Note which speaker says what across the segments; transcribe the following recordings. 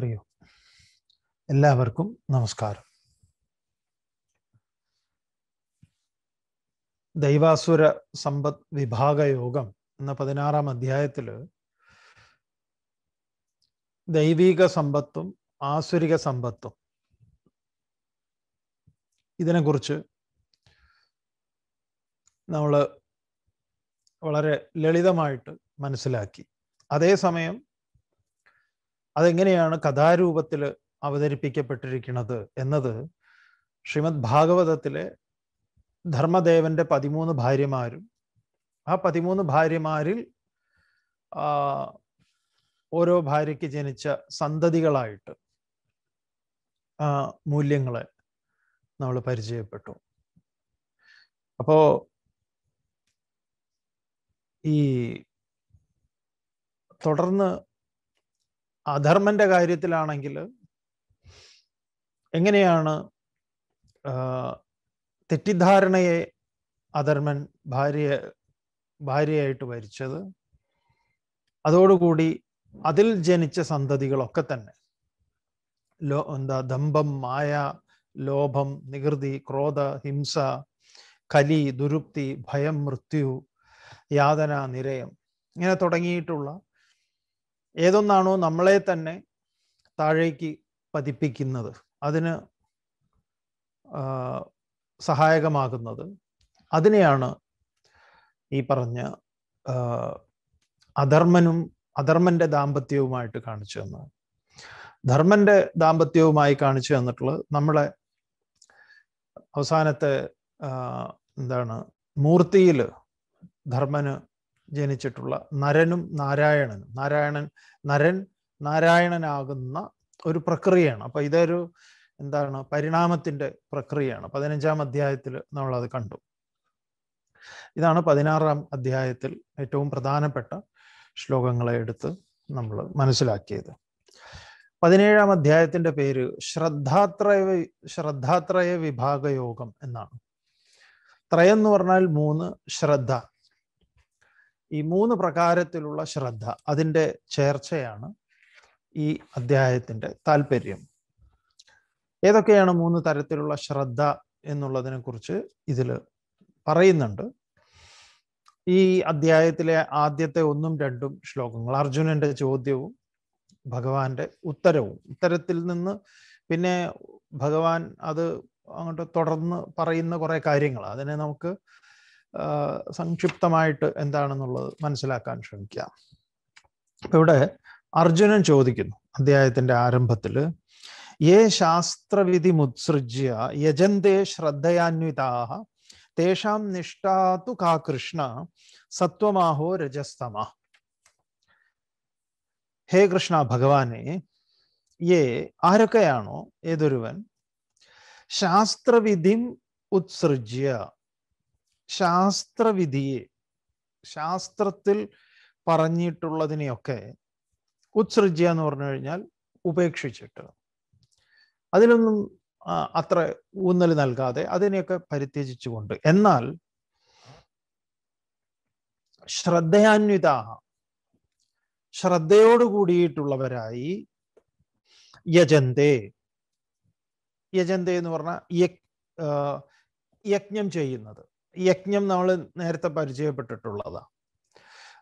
Speaker 1: അറിയൂ എല്ലാവർക്കും നമസ്കാരം ദൈവാസുര സമ്പദ് വിഭാഗ യോഗം എന്ന പതിനാറാം അധ്യായത്തിൽ ദൈവിക സമ്പത്തും ആസുരിക സമ്പത്തും ഇതിനെക്കുറിച്ച് നമ്മൾ വളരെ ലളിതമായിട്ട് മനസ്സിലാക്കി അതേസമയം അതെങ്ങനെയാണ് കഥാരൂപത്തിൽ അവതരിപ്പിക്കപ്പെട്ടിരിക്കുന്നത് എന്നത് ശ്രീമദ് ഭാഗവതത്തിലെ ധർമ്മദേവന്റെ പതിമൂന്ന് ഭാര്യമാരും ആ പതിമൂന്ന് ഭാര്യമാരിൽ ഓരോ ഭാര്യയ്ക്ക് ജനിച്ച സന്തതികളായിട്ട് ആ മൂല്യങ്ങളെ നമ്മൾ പരിചയപ്പെട്ടു അപ്പോ ഈ തുടർന്ന് അധർമ്മന്റെ കാര്യത്തിലാണെങ്കിൽ എങ്ങനെയാണ് തെറ്റിദ്ധാരണയെ അധർമ്മൻ ഭാര്യ ഭാര്യയായിട്ട് വരിച്ചത് അതോടുകൂടി അതിൽ ജനിച്ച സന്തതികളൊക്കെ തന്നെ ലോ എന്താ ദമ്പം മായ ലോഭം നികൃതി ക്രോധ ഹിംസ കലി ദുരുപ്തി ഭയം മൃത്യു യാതന നിരയം ഇങ്ങനെ തുടങ്ങിയിട്ടുള്ള ഏതൊന്നാണോ നമ്മളെ തന്നെ താഴേക്ക് പതിപ്പിക്കുന്നത് അതിന് സഹായകമാകുന്നത് അതിനെയാണ് ഈ പറഞ്ഞ അധർമ്മനും അധർമ്മന്റെ ദാമ്പത്യവുമായിട്ട് കാണിച്ചു തന്നത് ധർമ്മന്റെ ദാമ്പത്യവുമായി കാണിച്ചു തന്നിട്ടുള്ളത് നമ്മളെ അവസാനത്തെ എന്താണ് മൂർത്തിയിൽ ധർമ്മന് ജനിച്ചിട്ടുള്ള നരനും നാരായണനും നാരായണൻ നരൻ നാരായണനാകുന്ന ഒരു പ്രക്രിയയാണ് അപ്പൊ ഇതൊരു എന്താണ് പരിണാമത്തിന്റെ പ്രക്രിയയാണ് പതിനഞ്ചാം അധ്യായത്തിൽ നമ്മൾ അത് കണ്ടു ഇതാണ് പതിനാറാം അധ്യായത്തിൽ ഏറ്റവും പ്രധാനപ്പെട്ട ശ്ലോകങ്ങളെ എടുത്ത് നമ്മൾ മനസ്സിലാക്കിയത് പതിനേഴാം അധ്യായത്തിന്റെ പേര് ശ്രദ്ധാത്രയ ശ്രദ്ധാത്രയ വിഭാഗയോഗം എന്നാണ് ത്രയം എന്ന് പറഞ്ഞാൽ മൂന്ന് ശ്രദ്ധ ഈ മൂന്ന് പ്രകാരത്തിലുള്ള ശ്രദ്ധ അതിൻ്റെ ചേർച്ചയാണ് ഈ അദ്ധ്യായത്തിൻ്റെ താല്പര്യം ഏതൊക്കെയാണ് മൂന്ന് തരത്തിലുള്ള ശ്രദ്ധ എന്നുള്ളതിനെ കുറിച്ച് ഇതിൽ പറയുന്നുണ്ട് ഈ അദ്ധ്യായത്തിലെ ആദ്യത്തെ ഒന്നും രണ്ടും ശ്ലോകങ്ങൾ അർജുനന്റെ ചോദ്യവും ഭഗവാന്റെ ഉത്തരവും ഉത്തരത്തിൽ നിന്ന് പിന്നെ ഭഗവാൻ അത് അങ്ങോട്ട് തുടർന്ന് പറയുന്ന കുറെ കാര്യങ്ങൾ അതിനെ നമുക്ക് സംക്ഷിപ്തമായിട്ട് എന്താണെന്നുള്ളത് മനസ്സിലാക്കാൻ ശ്രമിക്കാം ഇവിടെ അർജുനൻ ചോദിക്കുന്നു അദ്ദേഹത്തിൻ്റെ ആരംഭത്തിൽ ഏ ശാസ്ത്രവിധി മുത്സൃജ്യ യജന്തേ ശ്രദ്ധയാന്വിതാഹ തേഷാം നിഷ്ഠാതു കാ കൃഷ്ണ സത്വമാഹോ രജസ്തമ ഹേ കൃഷ്ണ ഭഗവാനെ ഏ ആരൊക്കെയാണോ ഏതൊരുവൻ ശാസ്ത്രവിധിം ഉത്സൃജ്യ ശാസ്ത്രവിധിയെ ശാസ്ത്രത്തിൽ പറഞ്ഞിട്ടുള്ളതിനെയൊക്കെ ഉത്സൃജ്യ എന്ന് പറഞ്ഞു കഴിഞ്ഞാൽ ഉപേക്ഷിച്ചിട്ട് അതിലൊന്നും അത്ര ഊന്നൽ നൽകാതെ അതിനെയൊക്കെ പരിത്യജിച്ചുകൊണ്ട് എന്നാൽ ശ്രദ്ധയാന്വിത ശ്രദ്ധയോട് കൂടിയിട്ടുള്ളവരായി യജന്തേ യജന്തേ എന്ന് പറഞ്ഞ യജ്ഞം ചെയ്യുന്നത് യജ്ഞം നമ്മൾ നേരത്തെ പരിചയപ്പെട്ടിട്ടുള്ളതാ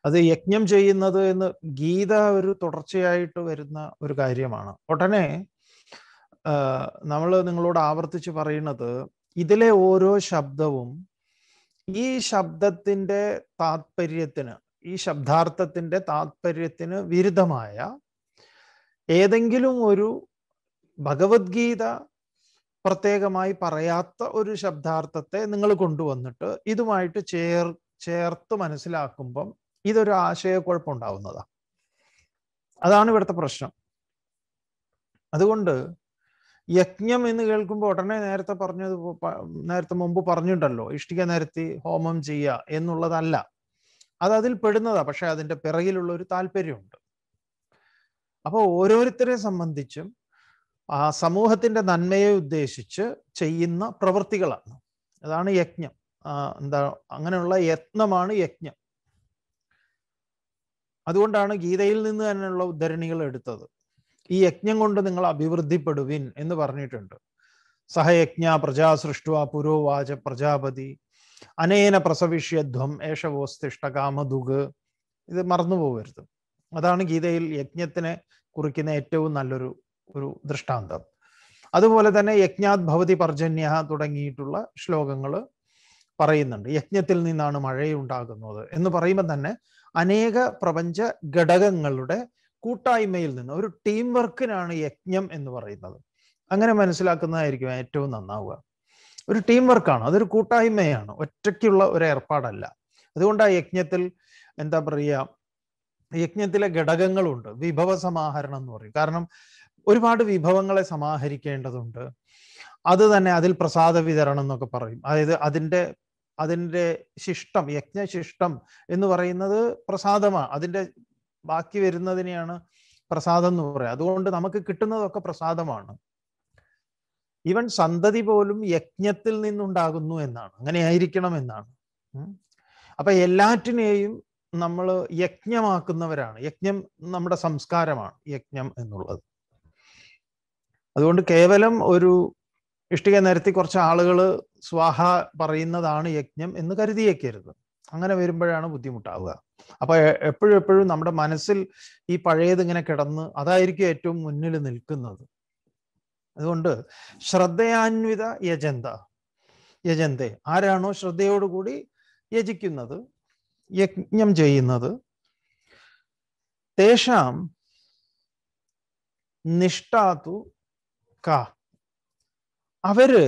Speaker 1: അത് യജ്ഞം ചെയ്യുന്നത് എന്ന് ഗീത ഒരു തുടർച്ചയായിട്ട് വരുന്ന ഒരു കാര്യമാണ് ഉടനെ നമ്മൾ നിങ്ങളോട് ആവർത്തിച്ച് പറയുന്നത് ഇതിലെ ഓരോ ശബ്ദവും ഈ ശബ്ദത്തിൻ്റെ താത്പര്യത്തിന് ഈ ശബ്ദാർത്ഥത്തിൻ്റെ താത്പര്യത്തിന് വിരുദ്ധമായ ഏതെങ്കിലും ഒരു ഭഗവത്ഗീത പ്രത്യേകമായി പറയാത്ത ഒരു ശബ്ദാർത്ഥത്തെ നിങ്ങൾ കൊണ്ടുവന്നിട്ട് ഇതുമായിട്ട് ചേർ ചേർത്ത് മനസ്സിലാക്കുമ്പം ഇതൊരു ആശയക്കുഴപ്പം ഉണ്ടാവുന്നതാണ് അതാണ് ഇവിടുത്തെ പ്രശ്നം അതുകൊണ്ട് യജ്ഞം എന്ന് കേൾക്കുമ്പോൾ ഉടനെ നേരത്തെ പറഞ്ഞത് നേരത്തെ മുമ്പ് പറഞ്ഞിട്ടുണ്ടല്ലോ ഇഷ്ടിക നേരത്തി ഹോമം ചെയ്യുക എന്നുള്ളതല്ല അത് അതിൽ പെടുന്നതാ പക്ഷെ അതിൻ്റെ പിറകിലുള്ള ഒരു താല്പര്യമുണ്ട് അപ്പോൾ ഓരോരുത്തരെ സംബന്ധിച്ചും ആ സമൂഹത്തിൻ്റെ നന്മയെ ഉദ്ദേശിച്ച് ചെയ്യുന്ന പ്രവൃത്തികളാണ് അതാണ് യജ്ഞം എന്താ അങ്ങനെയുള്ള യത്നമാണ് യജ്ഞം അതുകൊണ്ടാണ് ഗീതയിൽ നിന്ന് തന്നെയുള്ള ഉദ്ധരണികൾ എടുത്തത് ഈ യജ്ഞം കൊണ്ട് നിങ്ങൾ അഭിവൃദ്ധിപ്പെടുവിൻ എന്ന് പറഞ്ഞിട്ടുണ്ട് സഹയജ്ഞ പ്രജാ സൃഷ്ടുവ പുരോവാച പ്രജാപതി അനേന പ്രസവിഷ്യധ്വം ഏഷവോസ്തിഷ്ട കാമതുഗ് ഇത് മറന്നു പോകരുത് അതാണ് ഗീതയിൽ യജ്ഞത്തിനെ കുറിക്കുന്ന ഏറ്റവും നല്ലൊരു ഒരു ദൃഷ്ടാന്തം അതുപോലെ തന്നെ യജ്ഞാത് ഭവതി പർജന്യ തുടങ്ങിയിട്ടുള്ള ശ്ലോകങ്ങൾ പറയുന്നുണ്ട് യജ്ഞത്തിൽ നിന്നാണ് മഴയുണ്ടാകുന്നത് എന്ന് പറയുമ്പോൾ തന്നെ അനേക പ്രപഞ്ച ഘടകങ്ങളുടെ കൂട്ടായ്മയിൽ നിന്ന് ഒരു ടീം വർക്കിനാണ് യജ്ഞം എന്ന് പറയുന്നത് അങ്ങനെ മനസ്സിലാക്കുന്നതായിരിക്കും ഏറ്റവും നന്നാവുക ഒരു ടീം വർക്കാണ് അതൊരു കൂട്ടായ്മയാണ് ഒറ്റയ്ക്കുള്ള ഒരു ഏർപ്പാടല്ല അതുകൊണ്ട് ആ യജ്ഞത്തിൽ എന്താ പറയുക യജ്ഞത്തിലെ ഘടകങ്ങളുണ്ട് വിഭവ സമാഹരണം എന്ന് പറയും കാരണം ഒരുപാട് വിഭവങ്ങളെ സമാഹരിക്കേണ്ടതുണ്ട് അത് തന്നെ അതിൽ പ്രസാദ വിതരണം എന്നൊക്കെ പറയും അതായത് അതിൻ്റെ അതിൻ്റെ ശിഷ്ടം യജ്ഞശിഷ്ടം എന്ന് പറയുന്നത് പ്രസാദമാണ് അതിൻ്റെ ബാക്കി വരുന്നതിനെയാണ് പ്രസാദം എന്ന് പറയുക അതുകൊണ്ട് നമുക്ക് കിട്ടുന്നതൊക്കെ പ്രസാദമാണ് ഇവൻ സന്തതി പോലും യജ്ഞത്തിൽ നിന്നുണ്ടാകുന്നു എന്നാണ് അങ്ങനെ ആയിരിക്കണം എന്നാണ് അപ്പൊ എല്ലാറ്റിനെയും നമ്മൾ യജ്ഞമാക്കുന്നവരാണ് യജ്ഞം നമ്മുടെ സംസ്കാരമാണ് യജ്ഞം എന്നുള്ളത് അതുകൊണ്ട് കേവലം ഒരു ഇഷ്ടിക നിരത്തി കുറച്ച് ആളുകൾ സ്വാഹ പറയുന്നതാണ് യജ്ഞം എന്ന് കരുതിയേക്കരുത് അങ്ങനെ വരുമ്പോഴാണ് ബുദ്ധിമുട്ടാവുക അപ്പൊ എപ്പോഴും എപ്പോഴും നമ്മുടെ മനസ്സിൽ ഈ പഴയത് ഇങ്ങനെ കിടന്ന് അതായിരിക്കും ഏറ്റവും മുന്നിൽ നിൽക്കുന്നത് അതുകൊണ്ട് ശ്രദ്ധയാന്വിത യജന്ത യജന്തെ ആരാണോ ശ്രദ്ധയോടുകൂടി യജിക്കുന്നത് യജ്ഞം ചെയ്യുന്നത് തേഷാം നിഷ്ഠാത്തു ക്ക അവര്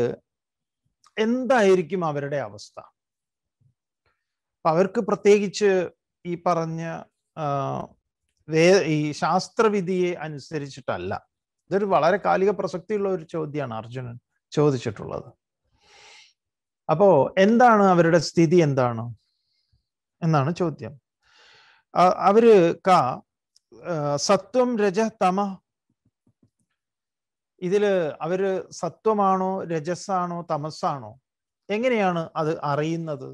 Speaker 1: എന്തായിരിക്കും അവരുടെ അവസ്ഥ അവർക്ക് പ്രത്യേകിച്ച് ഈ പറഞ്ഞ വേ ഈ ശാസ്ത്രവിധിയെ അനുസരിച്ചിട്ടല്ല ഇതൊരു വളരെ കാലിക പ്രസക്തിയുള്ള ഒരു ചോദ്യമാണ് അർജുനൻ ചോദിച്ചിട്ടുള്ളത് അപ്പോ എന്താണ് അവരുടെ സ്ഥിതി എന്താണ് എന്നാണ് ചോദ്യം അവര് ക സത്വം രജ തമ ഇതിൽ അവർ സത്വമാണോ രജസ്സാണോ തമസ്സാണോ എങ്ങനെയാണ് അത് അറിയുന്നത്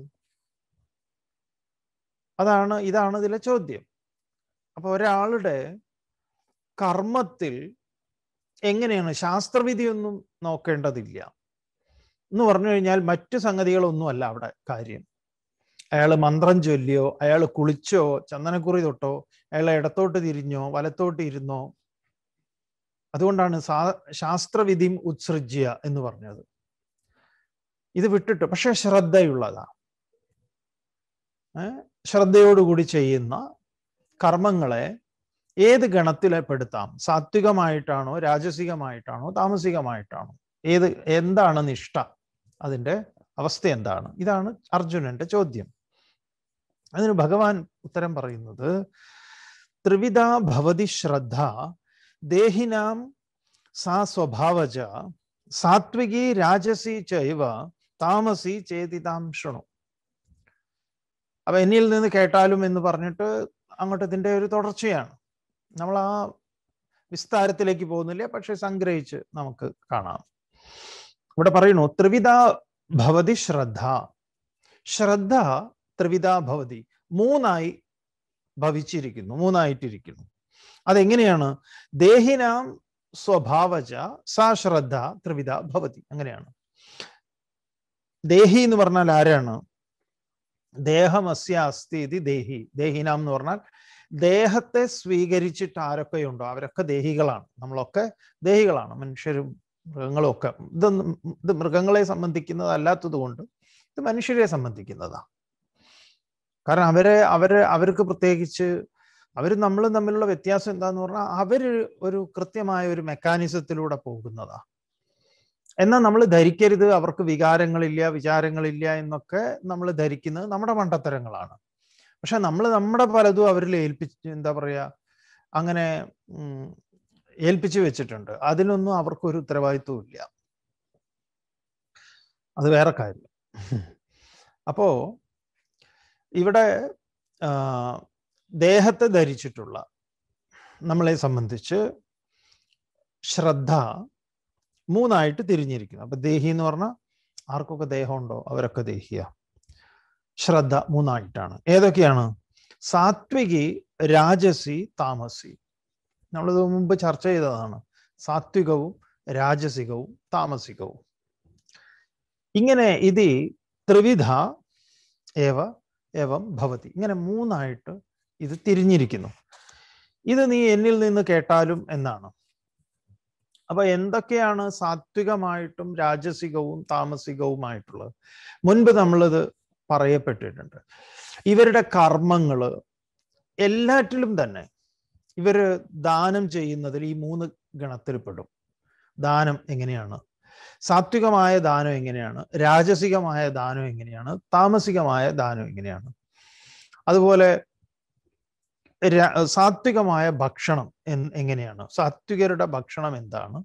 Speaker 1: അതാണ് ഇതാണ് ഇതിലെ ചോദ്യം അപ്പോൾ ഒരാളുടെ കർമ്മത്തിൽ എങ്ങനെയാണ് ശാസ്ത്രവിധിയൊന്നും നോക്കേണ്ടതില്ല എന്ന് പറഞ്ഞു കഴിഞ്ഞാൽ മറ്റു സംഗതികളൊന്നുമല്ല അവിടെ കാര്യം അയാൾ മന്ത്രം ചൊല്ലിയോ അയാൾ കുളിച്ചോ ചന്ദനക്കുറി തൊട്ടോ അയാൾ ഇടത്തോട്ട് തിരിഞ്ഞോ വലത്തോട്ട് ഇരുന്നോ അതുകൊണ്ടാണ് സാ ശാസ്ത്രവിധിയും ഉത്സൃജ്യ എന്ന് പറഞ്ഞത് ഇത് വിട്ടിട്ട് പക്ഷെ ശ്രദ്ധയുള്ളതാ ശ്രദ്ധയോടുകൂടി ചെയ്യുന്ന കർമ്മങ്ങളെ ഏത് ഗണത്തിലെ പെടുത്താം സാത്വികമായിട്ടാണോ രാജസികമായിട്ടാണോ താമസികമായിട്ടാണോ ഏത് എന്താണ് നിഷ്ഠ അതിൻ്റെ അവസ്ഥ എന്താണ് ഇതാണ് അർജുനന്റെ ചോദ്യം അതിന് ഭഗവാൻ ഉത്തരം പറയുന്നത് ത്രിവിധ ഭവതി ശ്രദ്ധ ദേഹിനാം സാ സ്വഭാവജ സാത്വികി രാജസി ചൈവ താമസി ചേതിതാം ശൃണു അപ്പൊ എന്നിൽ നിന്ന് കേട്ടാലും എന്ന് പറഞ്ഞിട്ട് അങ്ങോട്ട് ഇതിന്റെ ഒരു തുടർച്ചയാണ് നമ്മൾ ആ വിസ്താരത്തിലേക്ക് പോകുന്നില്ല പക്ഷെ സംഗ്രഹിച്ച് നമുക്ക് കാണാം ഇവിടെ പറയുന്നു ത്രിവിധ ഭവതി ശ്രദ്ധ ശ്രദ്ധ ത്രിവിധ ഭവതി മൂന്നായി ഭവിച്ചിരിക്കുന്നു മൂന്നായിട്ടിരിക്കുന്നു അതെങ്ങനെയാണ് ദേഹിനാം സ്വഭാവജ സാ ശ്രദ്ധ ത്രിവിധ ഭവതി അങ്ങനെയാണ് ദേഹി എന്ന് പറഞ്ഞാൽ ആരാണ് ദേഹമസ്യ അസ്തി ഇതി ദേഹി ദേഹിനാം എന്ന് പറഞ്ഞാൽ ദേഹത്തെ സ്വീകരിച്ചിട്ട് ആരൊക്കെയുണ്ടോ അവരൊക്കെ ദേഹികളാണ് നമ്മളൊക്കെ ദേഹികളാണ് മനുഷ്യരും മൃഗങ്ങളും ഒക്കെ ഇതൊന്നും ഇത് മൃഗങ്ങളെ സംബന്ധിക്കുന്നതല്ലാത്തത് കൊണ്ട് ഇത് മനുഷ്യരെ സംബന്ധിക്കുന്നതാണ് കാരണം അവരെ അവരെ അവർക്ക് പ്രത്യേകിച്ച് അവർ നമ്മൾ തമ്മിലുള്ള വ്യത്യാസം എന്താന്ന് പറഞ്ഞാൽ അവർ ഒരു കൃത്യമായ ഒരു മെക്കാനിസത്തിലൂടെ പോകുന്നതാ എന്നാൽ നമ്മൾ ധരിക്കരുത് അവർക്ക് വികാരങ്ങളില്ല വിചാരങ്ങളില്ല എന്നൊക്കെ നമ്മൾ ധരിക്കുന്നത് നമ്മുടെ മണ്ടത്തരങ്ങളാണ് പക്ഷെ നമ്മൾ നമ്മുടെ പലതും അവരിൽ ഏൽപ്പിച്ച് എന്താ പറയുക അങ്ങനെ ഏൽപ്പിച്ചു വെച്ചിട്ടുണ്ട് അതിലൊന്നും അവർക്കൊരു ഉത്തരവാദിത്വം ഇല്ല അത് വേറെ കാര്യം അപ്പോ ഇവിടെ ദേഹത്തെ ധരിച്ചിട്ടുള്ള നമ്മളെ സംബന്ധിച്ച് ശ്രദ്ധ മൂന്നായിട്ട് തിരിഞ്ഞിരിക്കുന്നു അപ്പൊ ദേഹി എന്ന് പറഞ്ഞാൽ ആർക്കൊക്കെ ദേഹമുണ്ടോ അവരൊക്കെ ദേഹിയ ശ്രദ്ധ മൂന്നായിട്ടാണ് ഏതൊക്കെയാണ് സാത്വികി രാജസി താമസി നമ്മളിത് മുമ്പ് ചർച്ച ചെയ്തതാണ് സാത്വികവും രാജസികവും താമസികവും ഇങ്ങനെ ഇത് ത്രിവിധ ഏവ ഏവം ഭവതി ഇങ്ങനെ മൂന്നായിട്ട് ഇത് തിരിഞ്ഞിരിക്കുന്നു ഇത് നീ എന്നിൽ നിന്ന് കേട്ടാലും എന്നാണ് അപ്പൊ എന്തൊക്കെയാണ് സാത്വികമായിട്ടും രാജസികവും താമസികവുമായിട്ടുള്ളത് മുൻപ് നമ്മളിത് പറയപ്പെട്ടിട്ടുണ്ട് ഇവരുടെ കർമ്മങ്ങൾ എല്ലാറ്റിലും തന്നെ ഇവര് ദാനം ചെയ്യുന്നതിൽ ഈ മൂന്ന് ഗണത്തിൽ പെടും ദാനം എങ്ങനെയാണ് സാത്വികമായ ദാനം എങ്ങനെയാണ് രാജസികമായ ദാനം എങ്ങനെയാണ് താമസികമായ ദാനം എങ്ങനെയാണ് അതുപോലെ സാത്വികമായ ഭക്ഷണം എങ്ങനെയാണ് സാത്വികരുടെ ഭക്ഷണം എന്താണ്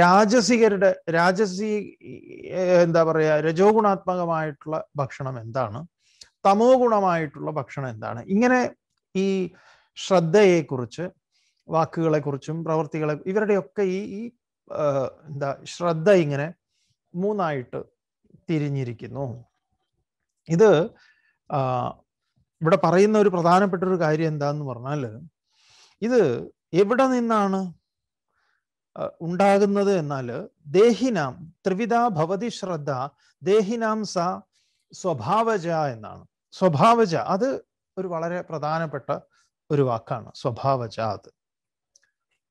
Speaker 1: രാജസികരുടെ രാജസി എന്താ പറയുക രജോ ഗുണാത്മകമായിട്ടുള്ള ഭക്ഷണം എന്താണ് തമോ ഗുണമായിട്ടുള്ള ഭക്ഷണം എന്താണ് ഇങ്ങനെ ഈ ശ്രദ്ധയെക്കുറിച്ച് വാക്കുകളെക്കുറിച്ചും പ്രവൃത്തികളെ ഇവരുടെയൊക്കെ ഈ ഈ എന്താ ശ്രദ്ധ ഇങ്ങനെ മൂന്നായിട്ട് തിരിഞ്ഞിരിക്കുന്നു ഇത് ഇവിടെ പറയുന്ന ഒരു പ്രധാനപ്പെട്ട ഒരു കാര്യം എന്താന്ന് പറഞ്ഞാൽ ഇത് എവിടെ നിന്നാണ് ഉണ്ടാകുന്നത് എന്നാൽ ദേഹിനാം ത്രിവിധ ഭവതി ശ്രദ്ധ ദേഹിനാം സ സ്വഭാവജ എന്നാണ് സ്വഭാവജ അത് ഒരു വളരെ പ്രധാനപ്പെട്ട ഒരു വാക്കാണ് സ്വഭാവജ അത്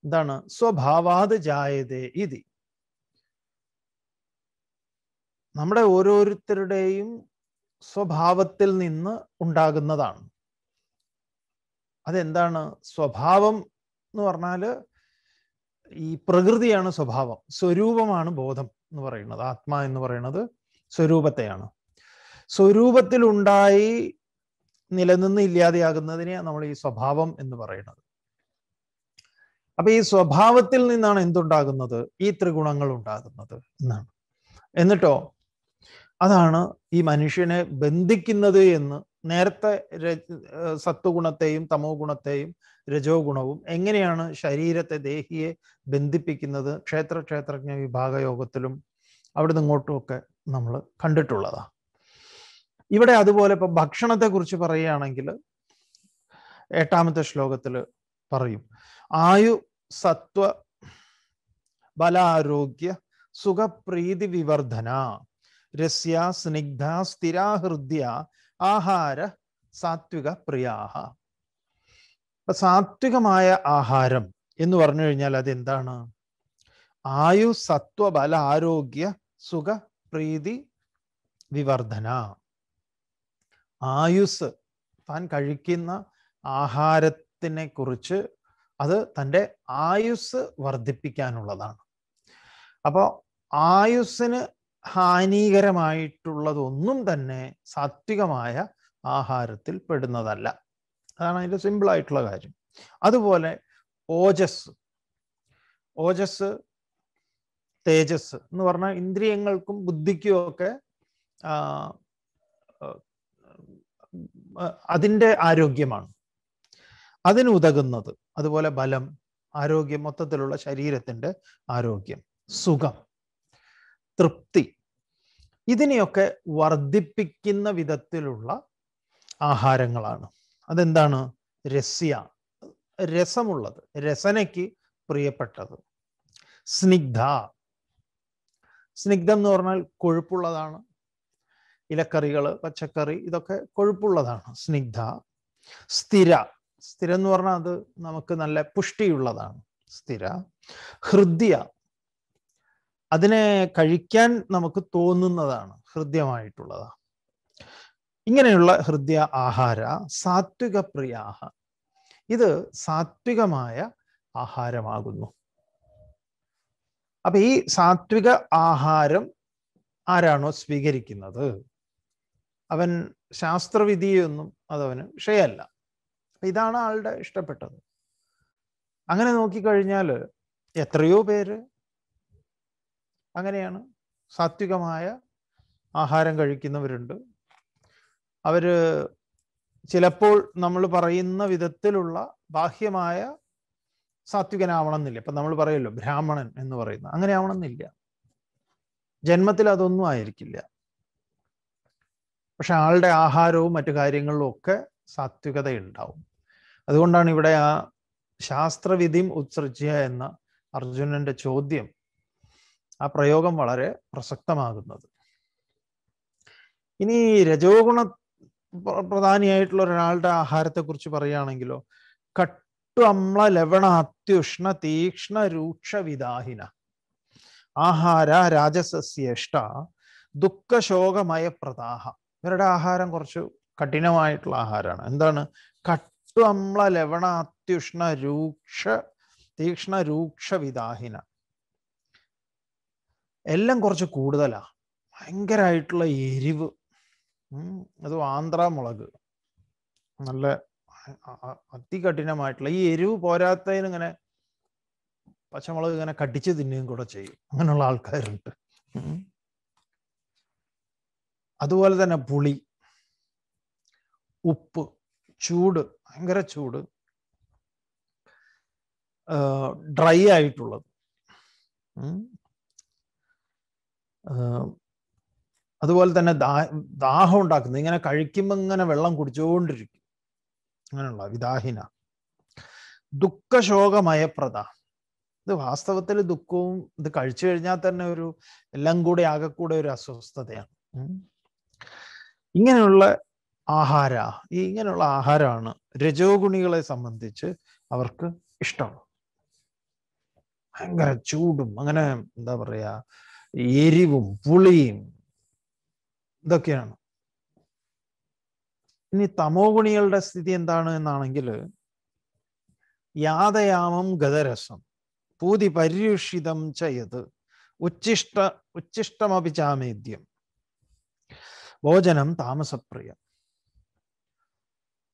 Speaker 1: എന്താണ് സ്വഭാവാത് ജായതേ ഇതി നമ്മുടെ ഓരോരുത്തരുടെയും സ്വഭാവത്തിൽ നിന്ന് ഉണ്ടാകുന്നതാണ് അതെന്താണ് സ്വഭാവം എന്ന് പറഞ്ഞാൽ ഈ പ്രകൃതിയാണ് സ്വഭാവം സ്വരൂപമാണ് ബോധം എന്ന് പറയുന്നത് ആത്മാ എന്ന് പറയുന്നത് സ്വരൂപത്തെയാണ് സ്വരൂപത്തിലുണ്ടായി നിലനിന്ന് ഇല്ലാതെയാകുന്നതിനെ നമ്മൾ ഈ സ്വഭാവം എന്ന് പറയുന്നത് അപ്പൊ ഈ സ്വഭാവത്തിൽ നിന്നാണ് എന്തുണ്ടാകുന്നത് ഈ ത്രിഗുണങ്ങൾ ഉണ്ടാകുന്നത് എന്നാണ് എന്നിട്ടോ അതാണ് ഈ മനുഷ്യനെ ബന്ധിക്കുന്നത് എന്ന് നേരത്തെ സത്വഗുണത്തെയും തമോ ഗുണത്തെയും രജോ ഗുണവും എങ്ങനെയാണ് ശരീരത്തെ ദേഹിയെ ബന്ധിപ്പിക്കുന്നത് ക്ഷേത്ര ക്ഷേത്രജ്ഞ വിഭാഗ യോഗത്തിലും അവിടുന്ന് ഇങ്ങോട്ടും നമ്മൾ കണ്ടിട്ടുള്ളതാ ഇവിടെ അതുപോലെ ഭക്ഷണത്തെ കുറിച്ച് പറയുകയാണെങ്കിൽ എട്ടാമത്തെ ശ്ലോകത്തിൽ പറയും ആയു സത്വ ബലാരോഗ്യ സുഖപ്രീതി വിവർധന രസ്യ സ്നിഗ്ധ സ്ഥിരാഹൃദ്യ ആഹാര സാത്വിക പ്രിയാഹ സാത്വികമായ ആഹാരം എന്ന് പറഞ്ഞു കഴിഞ്ഞാൽ അതെന്താണ് ആയു സത്വ ബല ആരോഗ്യ സുഖ പ്രീതി വിവർധന ആയുസ് താൻ കഴിക്കുന്ന ആഹാരത്തിനെ കുറിച്ച് അത് തൻ്റെ ആയുസ് വർദ്ധിപ്പിക്കാനുള്ളതാണ് അപ്പോൾ ആയുസ്സിന് ഹാനികരമായിട്ടുള്ളതൊന്നും തന്നെ സാത്വികമായ ആഹാരത്തിൽ പെടുന്നതല്ല അതാണ് അതിൻ്റെ സിമ്പിളായിട്ടുള്ള കാര്യം അതുപോലെ ഓജസ് ഓജസ് തേജസ് എന്ന് പറഞ്ഞാൽ ഇന്ദ്രിയങ്ങൾക്കും ബുദ്ധിക്കും ഒക്കെ അതിൻ്റെ ആരോഗ്യമാണ് അതിനുതകുന്നത് അതുപോലെ ബലം ആരോഗ്യം മൊത്തത്തിലുള്ള ശരീരത്തിൻ്റെ ആരോഗ്യം സുഖം തൃപ്തി ഇതിനെയൊക്കെ വർദ്ധിപ്പിക്കുന്ന വിധത്തിലുള്ള ആഹാരങ്ങളാണ് അതെന്താണ് രസ്യ രസമുള്ളത് രസനയ്ക്ക് പ്രിയപ്പെട്ടത് സ്നിഗ്ധ സ്നിഗ്ധം എന്ന് പറഞ്ഞാൽ കൊഴുപ്പുള്ളതാണ് ഇലക്കറികൾ പച്ചക്കറി ഇതൊക്കെ കൊഴുപ്പുള്ളതാണ് സ്നിഗ്ധ സ്ഥിര സ്ഥിരം എന്ന് പറഞ്ഞാൽ അത് നമുക്ക് നല്ല പുഷ്ടിയുള്ളതാണ് സ്ഥിര ഹൃദ്യ അതിനെ കഴിക്കാൻ നമുക്ക് തോന്നുന്നതാണ് ഹൃദ്യമായിട്ടുള്ളതാണ് ഇങ്ങനെയുള്ള ഹൃദയ ആഹാര സാത്വിക പ്രിയാഹ ഇത് സാത്വികമായ ആഹാരമാകുന്നു അപ്പൊ ഈ സാത്വിക ആഹാരം ആരാണോ സ്വീകരിക്കുന്നത് അവൻ ശാസ്ത്രവിധിയൊന്നും അതവന് വിഷയമല്ല ഇതാണ് ആളുടെ ഇഷ്ടപ്പെട്ടത് അങ്ങനെ നോക്കിക്കഴിഞ്ഞാൽ എത്രയോ പേര് അങ്ങനെയാണ് സാത്വികമായ ആഹാരം കഴിക്കുന്നവരുണ്ട് അവർ ചിലപ്പോൾ നമ്മൾ പറയുന്ന വിധത്തിലുള്ള ബാഹ്യമായ എന്നില്ല ഇപ്പം നമ്മൾ പറയല്ലോ ബ്രാഹ്മണൻ എന്ന് പറയുന്ന അങ്ങനെ ആവണമെന്നില്ല ജന്മത്തിൽ അതൊന്നും ആയിരിക്കില്ല പക്ഷെ ആളുടെ ആഹാരവും മറ്റു കാര്യങ്ങളിലും ഒക്കെ സാത്വികത ഉണ്ടാവും അതുകൊണ്ടാണ് ഇവിടെ ആ ശാസ്ത്രവിധിം ഉത്സർജ്യ എന്ന അർജുനന്റെ ചോദ്യം ആ പ്രയോഗം വളരെ പ്രസക്തമാകുന്നത് ഇനി രജോഗുണ പ്രധാനിയായിട്ടുള്ള ഒരാളുടെ ആഹാരത്തെക്കുറിച്ച് പറയുകയാണെങ്കിലോ കട്ടു അമ്ല ലവണ അത്യുഷ്ണ തീക്ഷ്ണ രൂക്ഷ വിദാഹിന ആഹാര രാജസസ്യേഷ്ട ദുഃഖശോകമയ പ്രതാഹ ഇവരുടെ ആഹാരം കുറച്ച് കഠിനമായിട്ടുള്ള ആഹാരമാണ് എന്താണ് കട്ടു അമ്ല ലവണ അത്യുഷ്ണ രൂക്ഷ തീക്ഷ്ണ രൂക്ഷ വിദാഹിന എല്ലാം കുറച്ച് കൂടുതലാണ് ഭയങ്കരമായിട്ടുള്ള എരിവ് അത് ആന്ധ്ര മുളക് നല്ല അതികഠിനമായിട്ടുള്ള ഈ എരിവ് പോരാത്തതിന് ഇങ്ങനെ പച്ചമുളക് ഇങ്ങനെ കടിച്ച് തിന്നുകയും കൂടെ ചെയ്യും അങ്ങനെയുള്ള ആൾക്കാരുണ്ട് അതുപോലെ തന്നെ പുളി ഉപ്പ് ചൂട് ഭയങ്കര ചൂട് ഡ്രൈ ആയിട്ടുള്ളത് അതുപോലെ തന്നെ ദാഹം ഉണ്ടാക്കുന്നത് ഇങ്ങനെ കഴിക്കുമ്പോൾ ഇങ്ങനെ വെള്ളം കുടിച്ചുകൊണ്ടിരിക്കും അങ്ങനെയുള്ള വിദാഹിന ദുഃഖശോകമയ പ്രത ഇത് വാസ്തവത്തിൽ ദുഃഖവും ഇത് കഴിച്ചു കഴിഞ്ഞാൽ തന്നെ ഒരു എല്ലാം കൂടെ ആകെ ഒരു അസ്വസ്ഥതയാണ് ഇങ്ങനെയുള്ള ആഹാര ഈ ഇങ്ങനെയുള്ള ആഹാരമാണ് രജോ ഗുണികളെ സംബന്ധിച്ച് അവർക്ക് ഇഷ്ടമാണ് ഭയങ്കര ചൂടും അങ്ങനെ എന്താ പറയുക എരിവും പുളിയും ഇതൊക്കെയാണ് ഇനി തമോ ഗുണികളുടെ സ്ഥിതി എന്താണ് എന്നാണെങ്കിൽ യാതയാമം ഗതരസം പൂതി പര്യുഷിതം ചെയ്ത് ഉച്ചിഷ്ട ഉച്ചിഷ്ടമഭിചാമേദ്യം ഭോജനം താമസപ്രിയം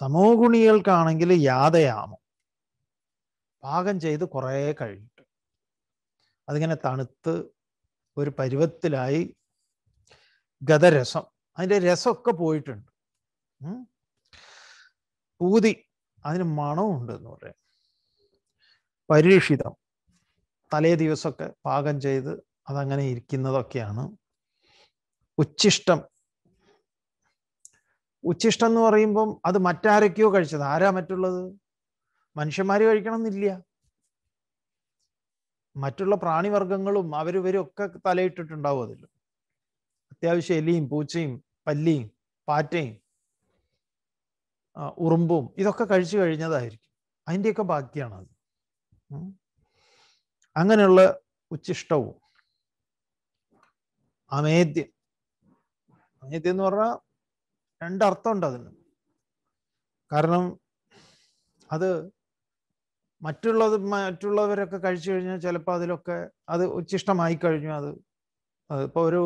Speaker 1: തമോ ഗുണികൾക്കാണെങ്കിൽ യാതയാമം പാകം ചെയ്ത് കുറെ കഴിഞ്ഞിട്ട് അതിങ്ങനെ തണുത്ത് ഒരു പരുവത്തിലായി ഗതരസം അതിൻ്റെ രസമൊക്കെ പോയിട്ടുണ്ട് പൂതി അതിന് മണമുണ്ട് എന്ന് പറയാം പരീക്ഷിതം തലേ ദിവസമൊക്കെ പാകം ചെയ്ത് അതങ്ങനെ ഇരിക്കുന്നതൊക്കെയാണ് ഉച്ഛിഷ്ടം ഉച്ഛിഷ്ടം എന്ന് പറയുമ്പം അത് മറ്റാരൊക്കെയോ കഴിച്ചത് ആരാ മറ്റുള്ളത് മനുഷ്യന്മാർ കഴിക്കണം എന്നില്ല മറ്റുള്ള പ്രാണിവർഗങ്ങളും അവരിവരും ഒക്കെ തലയിട്ടിട്ടുണ്ടാവും അതിൽ അത്യാവശ്യം എലിയും പൂച്ചയും പല്ലിയും പാറ്റയും ഉറുമ്പും ഇതൊക്കെ കഴിച്ചു കഴിഞ്ഞതായിരിക്കും അതിൻ്റെയൊക്കെ ബാക്കിയാണ് അത് അങ്ങനെയുള്ള ഉച്ചിഷ്ടവും അമേദ്യം അമേദ്യം എന്ന് പറഞ്ഞാൽ രണ്ടർത്ഥമുണ്ട് അതിന് കാരണം അത് മറ്റുള്ളത് മറ്റുള്ളവരൊക്കെ കഴിച്ചു കഴിഞ്ഞാൽ ചിലപ്പോൾ അതിലൊക്കെ അത് ഉച്ചിഷ്ടമായി കഴിഞ്ഞു അത് ഇപ്പോൾ ഒരു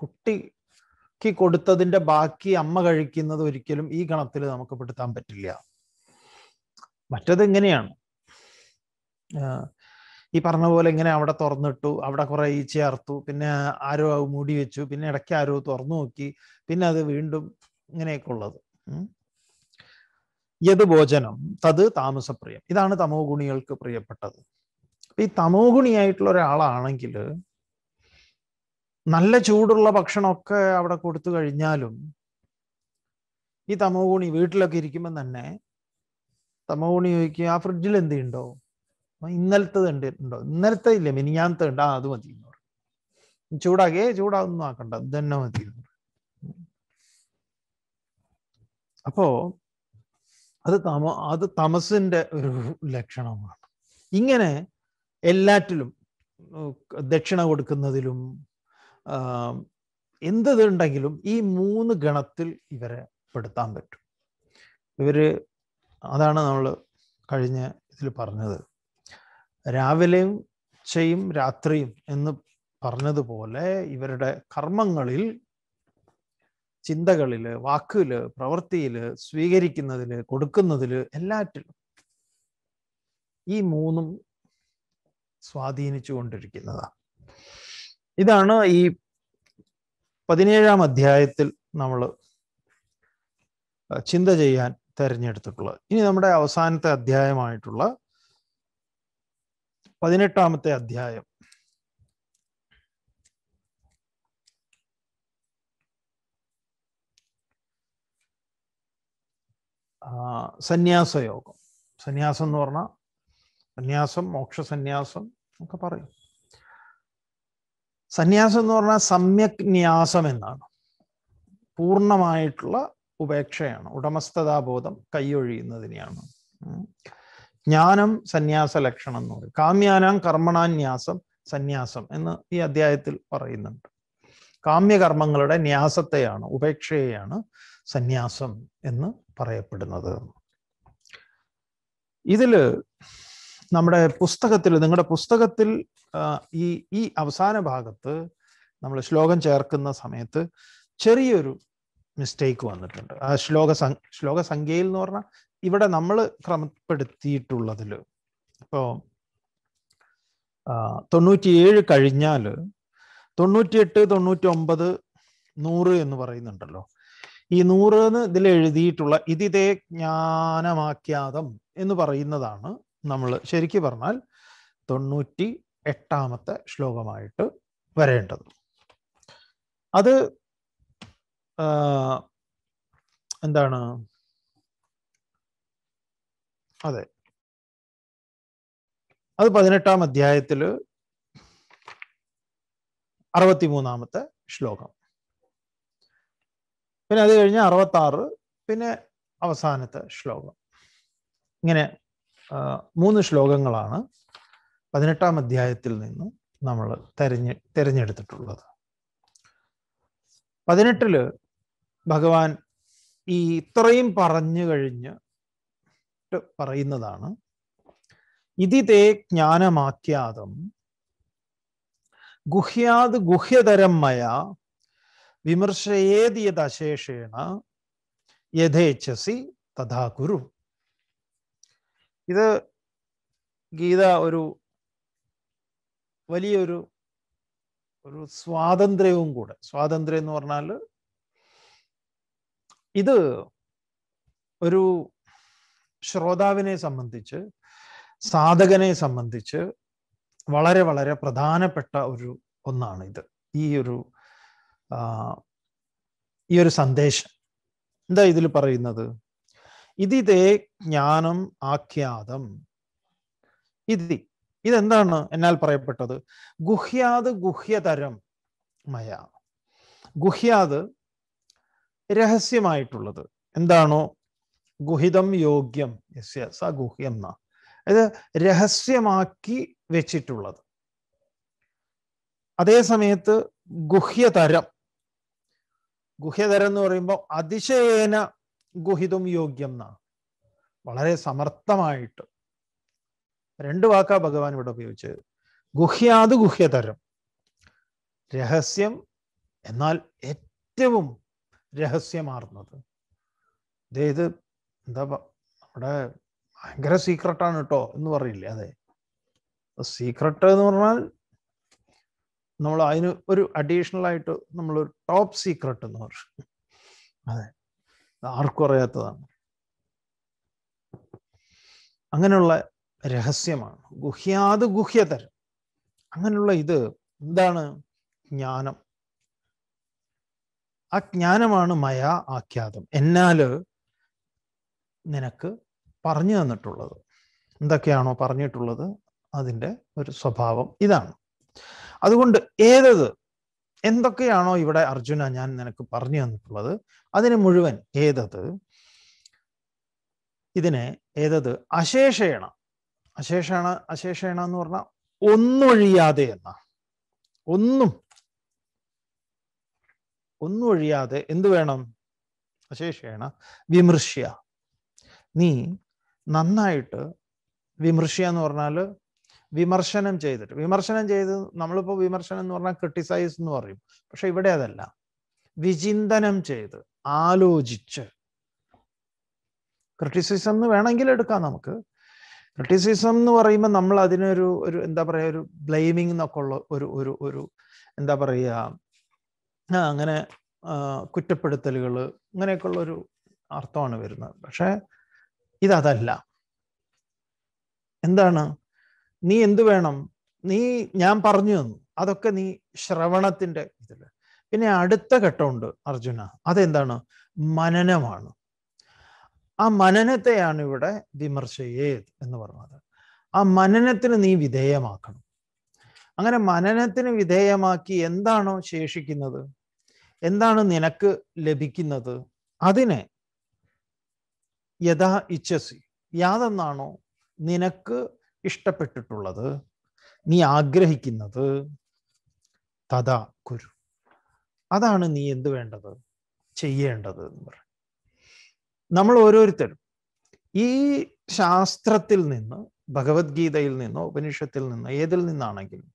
Speaker 1: കുട്ടിക്ക് കൊടുത്തതിൻ്റെ ബാക്കി അമ്മ കഴിക്കുന്നത് ഒരിക്കലും ഈ ഗണത്തിൽ നമുക്ക് പെടുത്താൻ പറ്റില്ല മറ്റത് എങ്ങനെയാണ് ഈ പറഞ്ഞ പോലെ ഇങ്ങനെ അവിടെ തുറന്നിട്ടു അവിടെ കുറെ ഈ ചേർത്തു പിന്നെ ആരോ മൂടി വെച്ചു പിന്നെ ഇടയ്ക്ക് ആരോ തുറന്നു നോക്കി പിന്നെ അത് വീണ്ടും ഇങ്ങനെയൊക്കെ ഉള്ളത് യത് ഭോജനം തത് താമസപ്രിയം ഇതാണ് തമോ ഗുണികൾക്ക് പ്രിയപ്പെട്ടത് ഈ തമോ ഗുണിയായിട്ടുള്ള ഒരാളാണെങ്കിൽ നല്ല ചൂടുള്ള ഭക്ഷണമൊക്കെ അവിടെ കൊടുത്തു കഴിഞ്ഞാലും ഈ തമോ ഗുണി വീട്ടിലൊക്കെ ഇരിക്കുമ്പോൾ തന്നെ തമോ ഗുണി ചോദിക്കുക ആ ഫ്രിഡ്ജിൽ എന്ത് ഉണ്ടോ ഇന്നലത്തെ ഉണ്ടോ ഇന്നലത്തെ ഇല്ല മിനിഞ്ഞാനത്തെ ഉണ്ട് ആ അത് മതി എന്ന് പറയും ചൂടാകുന്നു ആക്കണ്ട ഇത് തന്നെ മതി അപ്പോ അത് തമ അത് തമസിന്റെ ഒരു ലക്ഷണമാണ് ഇങ്ങനെ എല്ലാറ്റിലും ദക്ഷിണ കൊടുക്കുന്നതിലും എന്തുണ്ടെങ്കിലും ഈ മൂന്ന് ഗണത്തിൽ ഇവരെ പെടുത്താൻ പറ്റും ഇവര് അതാണ് നമ്മൾ കഴിഞ്ഞ ഇതിൽ പറഞ്ഞത് രാവിലെയും ചെയ്യും രാത്രിയും എന്ന് പറഞ്ഞതുപോലെ ഇവരുടെ കർമ്മങ്ങളിൽ ചിന്തകളിൽ വാക്കില് പ്രവൃത്തിയിൽ സ്വീകരിക്കുന്നതിൽ കൊടുക്കുന്നതിൽ എല്ലാറ്റിലും ഈ മൂന്നും സ്വാധീനിച്ചു കൊണ്ടിരിക്കുന്നതാണ് ഇതാണ് ഈ പതിനേഴാം അധ്യായത്തിൽ നമ്മൾ ചിന്ത ചെയ്യാൻ തെരഞ്ഞെടുത്തിട്ടുള്ളത് ഇനി നമ്മുടെ അവസാനത്തെ അധ്യായമായിട്ടുള്ള പതിനെട്ടാമത്തെ അധ്യായം സന്യാസയോഗം സന്യാസം എന്ന് പറഞ്ഞാൽ സന്യാസം മോക്ഷ സന്യാസം ഒക്കെ പറയും സന്യാസം എന്ന് പറഞ്ഞാൽ സമ്യക് ന്യാസം എന്നാണ് പൂർണ്ണമായിട്ടുള്ള ഉപേക്ഷയാണ് ഉടമസ്ഥതാബോധം കൈയൊഴിയുന്നതിനെയാണ് ജ്ഞാനം സന്യാസ ലക്ഷണം എന്ന് പറയും കാമ്യാനാം കർമ്മണാന്യാസം സന്യാസം എന്ന് ഈ അധ്യായത്തിൽ പറയുന്നുണ്ട് കാമ്യകർമ്മങ്ങളുടെ ന്യാസത്തെയാണ് ഉപേക്ഷയെയാണ് സന്യാസം എന്ന് പറയപ്പെടുന്നത് ഇതില് നമ്മുടെ പുസ്തകത്തിൽ നിങ്ങളുടെ പുസ്തകത്തിൽ ഈ ഈ അവസാന ഭാഗത്ത് നമ്മൾ ശ്ലോകം ചേർക്കുന്ന സമയത്ത് ചെറിയൊരു മിസ്റ്റേക്ക് വന്നിട്ടുണ്ട് ആ ശ്ലോക ശ്ലോക സംഖ്യയിൽ എന്ന് പറഞ്ഞാൽ ഇവിടെ നമ്മൾ ക്രമപ്പെടുത്തിയിട്ടുള്ളതില് ഇപ്പോ തൊണ്ണൂറ്റിയേഴ് കഴിഞ്ഞാല് തൊണ്ണൂറ്റിയെട്ട് തൊണ്ണൂറ്റി ഒമ്പത് നൂറ് എന്ന് പറയുന്നുണ്ടല്ലോ ഈ നൂറ് എന്ന് ഇതിൽ എഴുതിയിട്ടുള്ള ഇതിതേ ജ്ഞാനമാഖ്യാതം എന്ന് പറയുന്നതാണ് നമ്മൾ ശരിക്കു പറഞ്ഞാൽ തൊണ്ണൂറ്റി എട്ടാമത്തെ ശ്ലോകമായിട്ട് വരേണ്ടത് അത് എന്താണ് അതെ അത് പതിനെട്ടാം അധ്യായത്തില് അറുപത്തിമൂന്നാമത്തെ ശ്ലോകം പിന്നെ അത് കഴിഞ്ഞ് ആറ് പിന്നെ അവസാനത്തെ ശ്ലോകം ഇങ്ങനെ മൂന്ന് ശ്ലോകങ്ങളാണ് പതിനെട്ടാം അധ്യായത്തിൽ നിന്ന് നമ്മൾ തെരഞ്ഞ് തിരഞ്ഞെടുത്തിട്ടുള്ളത് പതിനെട്ടില് ഭഗവാൻ ഈ ഇത്രയും പറഞ്ഞു കഴിഞ്ഞ് പറയുന്നതാണ് ഇതി തേ ഗുഹ്യാത് ഗുഹ്യതരമയ മയ വിമർശയേത് യഥശേഷേണ യഥേച്ഛസി തഥാ കുരു ഇത് ഗീത ഒരു വലിയൊരു ഒരു സ്വാതന്ത്ര്യവും കൂടെ സ്വാതന്ത്ര്യം എന്ന് പറഞ്ഞാൽ ഇത് ഒരു ശ്രോതാവിനെ സംബന്ധിച്ച് സാധകനെ സംബന്ധിച്ച് വളരെ വളരെ പ്രധാനപ്പെട്ട ഒരു ഒന്നാണ് ഇത് ഈ ഒരു ഈ ഒരു സന്ദേശം എന്താ ഇതിൽ പറയുന്നത് ഇതിതേ ജ്ഞാനം ആഖ്യാതം ഇതി ഇതെന്താണ് എന്നാൽ പറയപ്പെട്ടത് ഗുഹ്യാത് ഗുഹ്യതരം മയ ഗുഹ്യാത് രഹസ്യമായിട്ടുള്ളത് എന്താണോ ഗുഹിതം യോഗ്യം യസ്യ സ ഗുഹ്യം എന്നാ അത് രഹസ്യമാക്കി വെച്ചിട്ടുള്ളത് അതേ സമയത്ത് ഗുഹ്യതരം ഗുഹ്യതരം എന്ന് പറയുമ്പോൾ അതിശയേന ഗുഹിതും യോഗ്യം എന്നാണ് വളരെ സമർത്ഥമായിട്ട് രണ്ട് വാക്കാ ഭഗവാൻ ഇവിടെ ഉപയോഗിച്ചത് ഗുഹ്യാത് ഗുഹ്യതരം രഹസ്യം എന്നാൽ ഏറ്റവും രഹസ്യമാർന്നത് അതായത് എന്താ നമ്മുടെ ഭയങ്കര സീക്രട്ടാണ് കേട്ടോ എന്ന് പറയില്ലേ അതെ സീക്രട്ട് എന്ന് പറഞ്ഞാൽ നമ്മൾ അതിന് ഒരു അഡീഷണൽ ആയിട്ട് നമ്മൾ ടോപ്പ് സീക്രട്ട് എന്ന് പറയും അതെ ആർക്കും അറിയാത്തതാണ് അങ്ങനെയുള്ള രഹസ്യമാണ് ഗുഹ്യാത് ഗുഹ്യതരം അങ്ങനെയുള്ള ഇത് എന്താണ് ജ്ഞാനം ആ ജ്ഞാനമാണ് മയ ആഖ്യാതം എന്നാല് നിനക്ക് പറഞ്ഞു തന്നിട്ടുള്ളത് എന്തൊക്കെയാണോ പറഞ്ഞിട്ടുള്ളത് അതിൻ്റെ ഒരു സ്വഭാവം ഇതാണ് അതുകൊണ്ട് ഏതത് എന്തൊക്കെയാണോ ഇവിടെ അർജുന ഞാൻ നിനക്ക് പറഞ്ഞു തന്നിട്ടുള്ളത് അതിന് മുഴുവൻ ഏതത് ഇതിനെ ഏതത് അശേഷേണ അശേഷണ അശേഷേണ എന്ന് പറഞ്ഞാൽ ഒന്നൊഴിയാതെ എന്ന ഒന്നും ഒന്നൊഴിയാതെ എന്തു വേണം അശേഷേണ വിമർശ്യ നീ നന്നായിട്ട് വിമർശിക്കുക എന്ന് പറഞ്ഞാൽ വിമർശനം ചെയ്തിട്ട് വിമർശനം ചെയ്ത് നമ്മളിപ്പോൾ വിമർശനം എന്ന് പറഞ്ഞാൽ ക്രിട്ടിസൈസ് എന്ന് പറയും പക്ഷെ ഇവിടെ അതല്ല വിചിന്തനം ചെയ്ത് ആലോചിച്ച് ക്രിട്ടിസിസം എന്ന് വേണമെങ്കിൽ എടുക്കാം നമുക്ക് ക്രിട്ടിസിസം എന്ന് പറയുമ്പോൾ നമ്മൾ അതിനൊരു ഒരു എന്താ പറയുക ഒരു ബ്ലെയിമിംഗ് എന്നൊക്കെ ഉള്ള ഒരു ഒരു ഒരു എന്താ പറയുക അങ്ങനെ കുറ്റപ്പെടുത്തലുകൾ ഇങ്ങനെയൊക്കെ ഒരു അർത്ഥമാണ് വരുന്നത് പക്ഷേ ഇതതല്ല എന്താണ് നീ എന്തു വേണം നീ ഞാൻ പറഞ്ഞു തന്നു അതൊക്കെ നീ ശ്രവണത്തിന്റെ ഇതിൽ പിന്നെ അടുത്ത ഘട്ടമുണ്ട് അർജുന അതെന്താണ് മനനമാണ് ആ മനനത്തെയാണ് ഇവിടെ വിമർശയേത് എന്ന് പറഞ്ഞത് ആ മനനത്തിന് നീ വിധേയമാക്കണം അങ്ങനെ മനനത്തിന് വിധേയമാക്കി എന്താണോ ശേഷിക്കുന്നത് എന്താണ് നിനക്ക് ലഭിക്കുന്നത് അതിനെ യഥാ ഇച്ഛസി യാതെന്നാണോ നിനക്ക് ഇഷ്ടപ്പെട്ടിട്ടുള്ളത് നീ ആഗ്രഹിക്കുന്നത് തഥാ കുരു അതാണ് നീ എന്ത് വേണ്ടത് ചെയ്യേണ്ടത് എന്ന് പറയും നമ്മൾ ഓരോരുത്തരും ഈ ശാസ്ത്രത്തിൽ നിന്ന് ഭഗവത്ഗീതയിൽ നിന്നോ ഉപനിഷത്തിൽ നിന്നോ ഏതിൽ നിന്നാണെങ്കിലും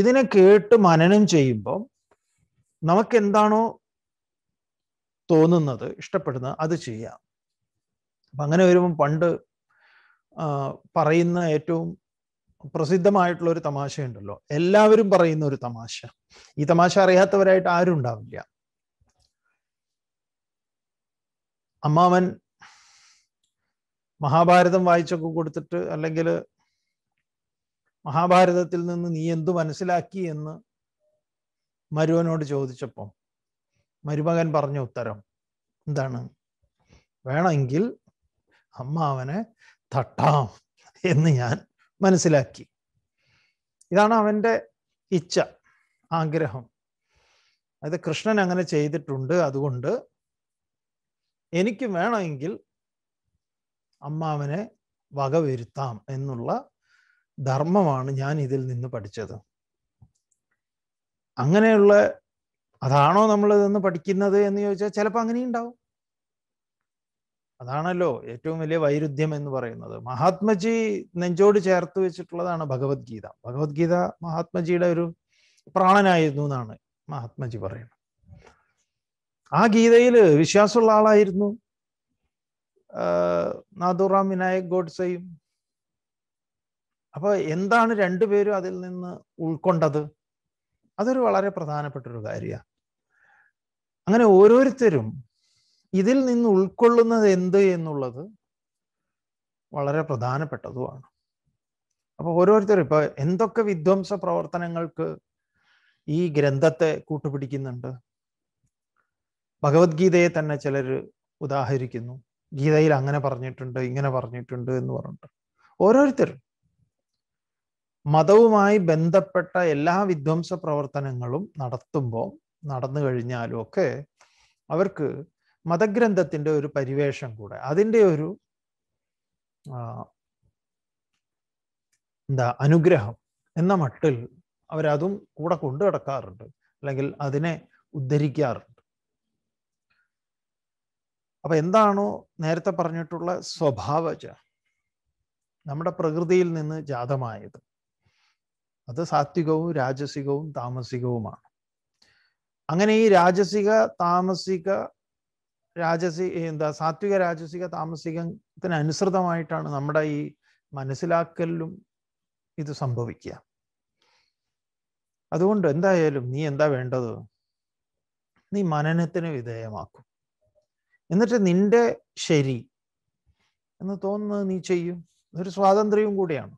Speaker 1: ഇതിനെ കേട്ട് മനനം ചെയ്യുമ്പോൾ നമുക്ക് എന്താണോ തോന്നുന്നത് ഇഷ്ടപ്പെടുന്നത് അത് ചെയ്യാം അപ്പം അങ്ങനെ വരുമ്പം പണ്ട് പറയുന്ന ഏറ്റവും പ്രസിദ്ധമായിട്ടുള്ള ഒരു തമാശയുണ്ടല്ലോ എല്ലാവരും പറയുന്ന ഒരു തമാശ ഈ തമാശ അറിയാത്തവരായിട്ട് ആരും ഉണ്ടാവില്ല അമ്മാവൻ മഹാഭാരതം വായിച്ചൊക്കെ കൊടുത്തിട്ട് അല്ലെങ്കിൽ മഹാഭാരതത്തിൽ നിന്ന് നീ എന്തു മനസ്സിലാക്കി എന്ന് മരുവനോട് ചോദിച്ചപ്പോൾ മരുമകൻ പറഞ്ഞ ഉത്തരം എന്താണ് വേണമെങ്കിൽ അമ്മാവനെ തട്ടാം എന്ന് ഞാൻ മനസ്സിലാക്കി ഇതാണ് അവൻ്റെ ഇച്ഛ ആഗ്രഹം അത് കൃഷ്ണൻ അങ്ങനെ ചെയ്തിട്ടുണ്ട് അതുകൊണ്ട് എനിക്ക് വേണമെങ്കിൽ അമ്മാവനെ വകവരുത്താം എന്നുള്ള ധർമ്മമാണ് ഞാൻ ഇതിൽ നിന്ന് പഠിച്ചത് അങ്ങനെയുള്ള അതാണോ നമ്മൾ ഇതൊന്ന് പഠിക്കുന്നത് എന്ന് ചോദിച്ചാൽ ചിലപ്പോൾ അങ്ങനെയും ഉണ്ടാവും അതാണല്ലോ ഏറ്റവും വലിയ വൈരുദ്ധ്യം എന്ന് പറയുന്നത് മഹാത്മജി നെഞ്ചോട് ചേർത്ത് വെച്ചിട്ടുള്ളതാണ് ഭഗവത്ഗീത ഭഗവത്ഗീത മഹാത്മജിയുടെ ഒരു പ്രാണനായിരുന്നു എന്നാണ് മഹാത്മജി പറയുന്നത് ആ ഗീതയിൽ വിശ്വാസമുള്ള ആളായിരുന്നു നാഥുറാം വിനായക് ഗോഡ്സയും അപ്പോൾ എന്താണ് രണ്ടുപേരും അതിൽ നിന്ന് ഉൾക്കൊണ്ടത് അതൊരു വളരെ പ്രധാനപ്പെട്ട ഒരു കാര്യമാണ് അങ്ങനെ ഓരോരുത്തരും ഇതിൽ നിന്ന് ഉൾക്കൊള്ളുന്നത് എന്ത് എന്നുള്ളത് വളരെ പ്രധാനപ്പെട്ടതുമാണ് അപ്പൊ ഓരോരുത്തരും ഇപ്പൊ എന്തൊക്കെ വിധ്വംസ പ്രവർത്തനങ്ങൾക്ക് ഈ ഗ്രന്ഥത്തെ കൂട്ടുപിടിക്കുന്നുണ്ട് ഭഗവത്ഗീതയെ തന്നെ ചിലർ ഉദാഹരിക്കുന്നു ഗീതയിൽ അങ്ങനെ പറഞ്ഞിട്ടുണ്ട് ഇങ്ങനെ പറഞ്ഞിട്ടുണ്ട് എന്ന് പറഞ്ഞിട്ട് ഓരോരുത്തരും മതവുമായി ബന്ധപ്പെട്ട എല്ലാ വിധ്വംസ പ്രവർത്തനങ്ങളും നടത്തുമ്പോൾ നടന്നു കഴിഞ്ഞാലും ഒക്കെ അവർക്ക് മതഗ്രന്ഥത്തിൻ്റെ ഒരു പരിവേഷം കൂടെ അതിൻ്റെ ഒരു എന്താ അനുഗ്രഹം എന്ന മട്ടിൽ അവരതും കൂടെ കൊണ്ടു കിടക്കാറുണ്ട് അല്ലെങ്കിൽ അതിനെ ഉദ്ധരിക്കാറുണ്ട് അപ്പൊ എന്താണോ നേരത്തെ പറഞ്ഞിട്ടുള്ള സ്വഭാവജ നമ്മുടെ പ്രകൃതിയിൽ നിന്ന് ജാതമായത് അത് സാത്വികവും രാജസികവും താമസികവുമാണ് അങ്ങനെ ഈ രാജസിക താമസിക രാജസി എന്താ സാത്വിക രാജസിക താമസികത്തിന് അനുസൃതമായിട്ടാണ് നമ്മുടെ ഈ മനസ്സിലാക്കലിലും ഇത് സംഭവിക്കുക അതുകൊണ്ട് എന്തായാലും നീ എന്താ വേണ്ടത് നീ മനനത്തിന് വിധേയമാക്കും എന്നിട്ട് നിന്റെ ശരി എന്ന് തോന്നുന്നത് നീ ചെയ്യും ഒരു സ്വാതന്ത്ര്യവും കൂടിയാണ്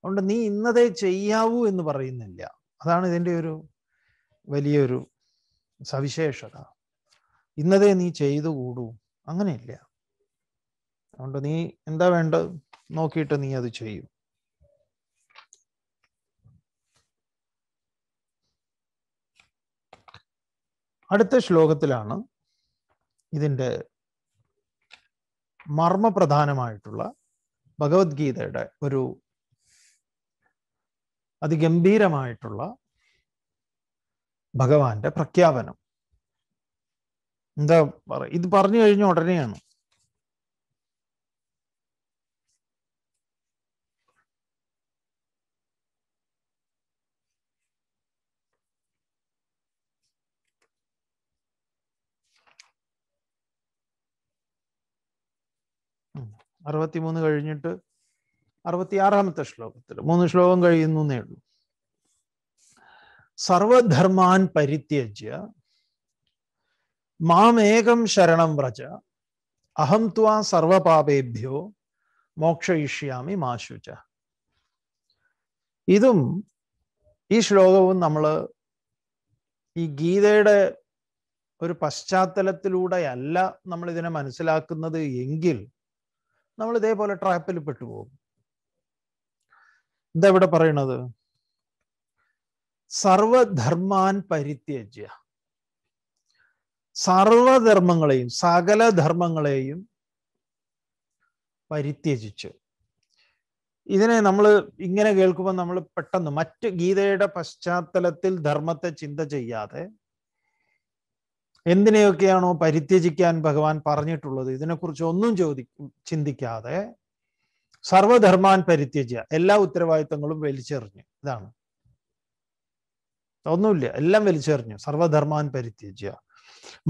Speaker 1: അതുകൊണ്ട് നീ ഇന്നതേ ചെയ്യാവൂ എന്ന് പറയുന്നില്ല അതാണ് ഇതിൻ്റെ ഒരു വലിയൊരു സവിശേഷത ഇന്നതേ നീ ചെയ്തു കൂടൂ അങ്ങനെയില്ല അതുകൊണ്ട് നീ എന്താ വേണ്ട നോക്കിയിട്ട് നീ അത് ചെയ്യും അടുത്ത ശ്ലോകത്തിലാണ് ഇതിൻ്റെ മർമ്മപ്രധാനമായിട്ടുള്ള ഭഗവത്ഗീതയുടെ ഒരു അതിഗംഭീരമായിട്ടുള്ള ഭഗവാന്റെ പ്രഖ്യാപനം എന്താ ഇത് പറഞ്ഞു കഴിഞ്ഞ ഉടനെയാണ് അറുപത്തിമൂന്ന് കഴിഞ്ഞിട്ട് അറുപത്തിയാറാമത്തെ ശ്ലോകത്തിൽ മൂന്ന് ശ്ലോകം കഴിയുന്നു എന്നേ ഉള്ളൂ സർവധർമാൻ പരിത്യജ്യ മാമേകം ശരണം വ്രജ അഹം ത്വാ സർവപാപേഭ്യോ മോക്ഷയിഷ്യാമി മാശുച ഇതും ഈ ശ്ലോകവും നമ്മൾ ഈ ഗീതയുടെ ഒരു പശ്ചാത്തലത്തിലൂടെയല്ല നമ്മൾ ഇതിനെ മനസ്സിലാക്കുന്നത് എങ്കിൽ നമ്മൾ ഇതേപോലെ ട്രാപ്പിൽ പെട്ടുപോകും ഇവിടെ പറയണത് സർവധർമാൻ പരിത്യജ്യ സർവധർമ്മങ്ങളെയും സകല ധർമ്മങ്ങളെയും പരിത്യജിച്ച് ഇതിനെ നമ്മൾ ഇങ്ങനെ കേൾക്കുമ്പോൾ നമ്മൾ പെട്ടെന്ന് മറ്റ് ഗീതയുടെ പശ്ചാത്തലത്തിൽ ധർമ്മത്തെ ചിന്ത ചെയ്യാതെ എന്തിനെയൊക്കെയാണോ പരിത്യജിക്കാൻ ഭഗവാൻ പറഞ്ഞിട്ടുള്ളത് ഇതിനെക്കുറിച്ച് ഒന്നും ചോദി ചിന്തിക്കാതെ സർവധർമാൻ പരിത്യജ്യ എല്ലാ ഉത്തരവാദിത്തങ്ങളും വലിച്ചെറിഞ്ഞു ഇതാണ് ഒന്നുമില്ല എല്ലാം വലിച്ചെറിഞ്ഞു സർവധർമാൻ പരിത്യജ്യ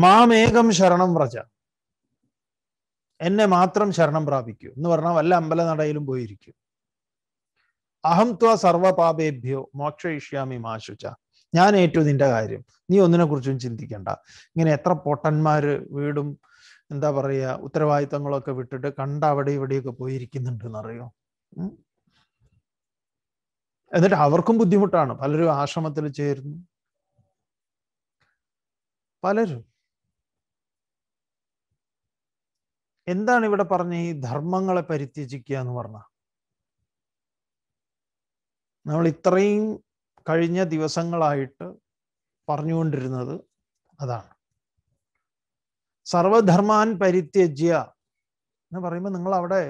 Speaker 1: മാമേകം ശരണം വ്രജ എന്നെ മാത്രം ശരണം പ്രാപിക്കൂ എന്ന് പറഞ്ഞാൽ വല്ല അമ്പല നടയിലും പോയിരിക്കും അഹം ത്വ സർവപാപേഭ്യോ മോക്ഷയിഷ്യാമി മാശുച ഞാൻ ഏറ്റു നിന്റെ കാര്യം നീ ഒന്നിനെ കുറിച്ചും ചിന്തിക്കണ്ട ഇങ്ങനെ എത്ര പൊട്ടന്മാര് വീടും എന്താ പറയുക ഉത്തരവാദിത്തങ്ങളൊക്കെ വിട്ടിട്ട് കണ്ട അവിടെ ഇവിടെയൊക്കെ പോയിരിക്കുന്നുണ്ട് എന്നറിയോ എന്നിട്ട് അവർക്കും ബുദ്ധിമുട്ടാണ് പലരും ആശ്രമത്തിൽ ചേരുന്നു പലരും എന്താണ് ഇവിടെ പറഞ്ഞ ഈ ധർമ്മങ്ങളെ പരിത്യജിക്കുക എന്ന് പറഞ്ഞ നമ്മൾ ഇത്രയും കഴിഞ്ഞ ദിവസങ്ങളായിട്ട് പറഞ്ഞുകൊണ്ടിരുന്നത് അതാണ് സർവധർമാൻ പരിത്യജ്യ എന്ന് പറയുമ്പോൾ നിങ്ങൾ അവിടെ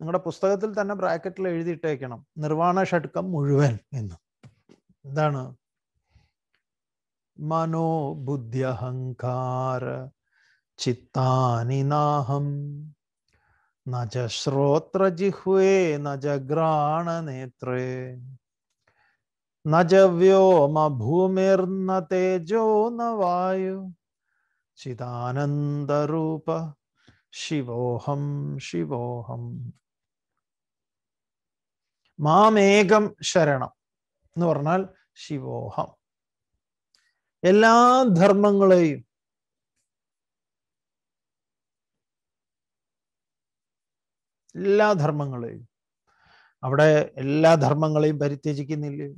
Speaker 1: നിങ്ങളുടെ പുസ്തകത്തിൽ തന്നെ ബ്രാക്കറ്റിൽ എഴുതിയിട്ടേക്കണം നിർവാണ ഷഡ്കം മുഴുവൻ എന്ന് എന്താണ് മനോബുദ്ധ്യഹങ്കാര ചിത്താനി നാഹം നജ ശ്രോത്രജിഹ്വേ നജ ഘ്രാണനേത്രേ നജ വ്യോമ ഭൂമിർന തേജോ ന വായു ചിദാനന്ദരൂപ ശിവോഹം ശിവോഹം മാമേകം ശരണം എന്ന് പറഞ്ഞാൽ ശിവോഹം എല്ലാ ധർമ്മങ്ങളെയും എല്ലാ ധർമ്മങ്ങളെയും അവിടെ എല്ലാ ധർമ്മങ്ങളെയും പരിത്യജിക്കുന്നില്ലേ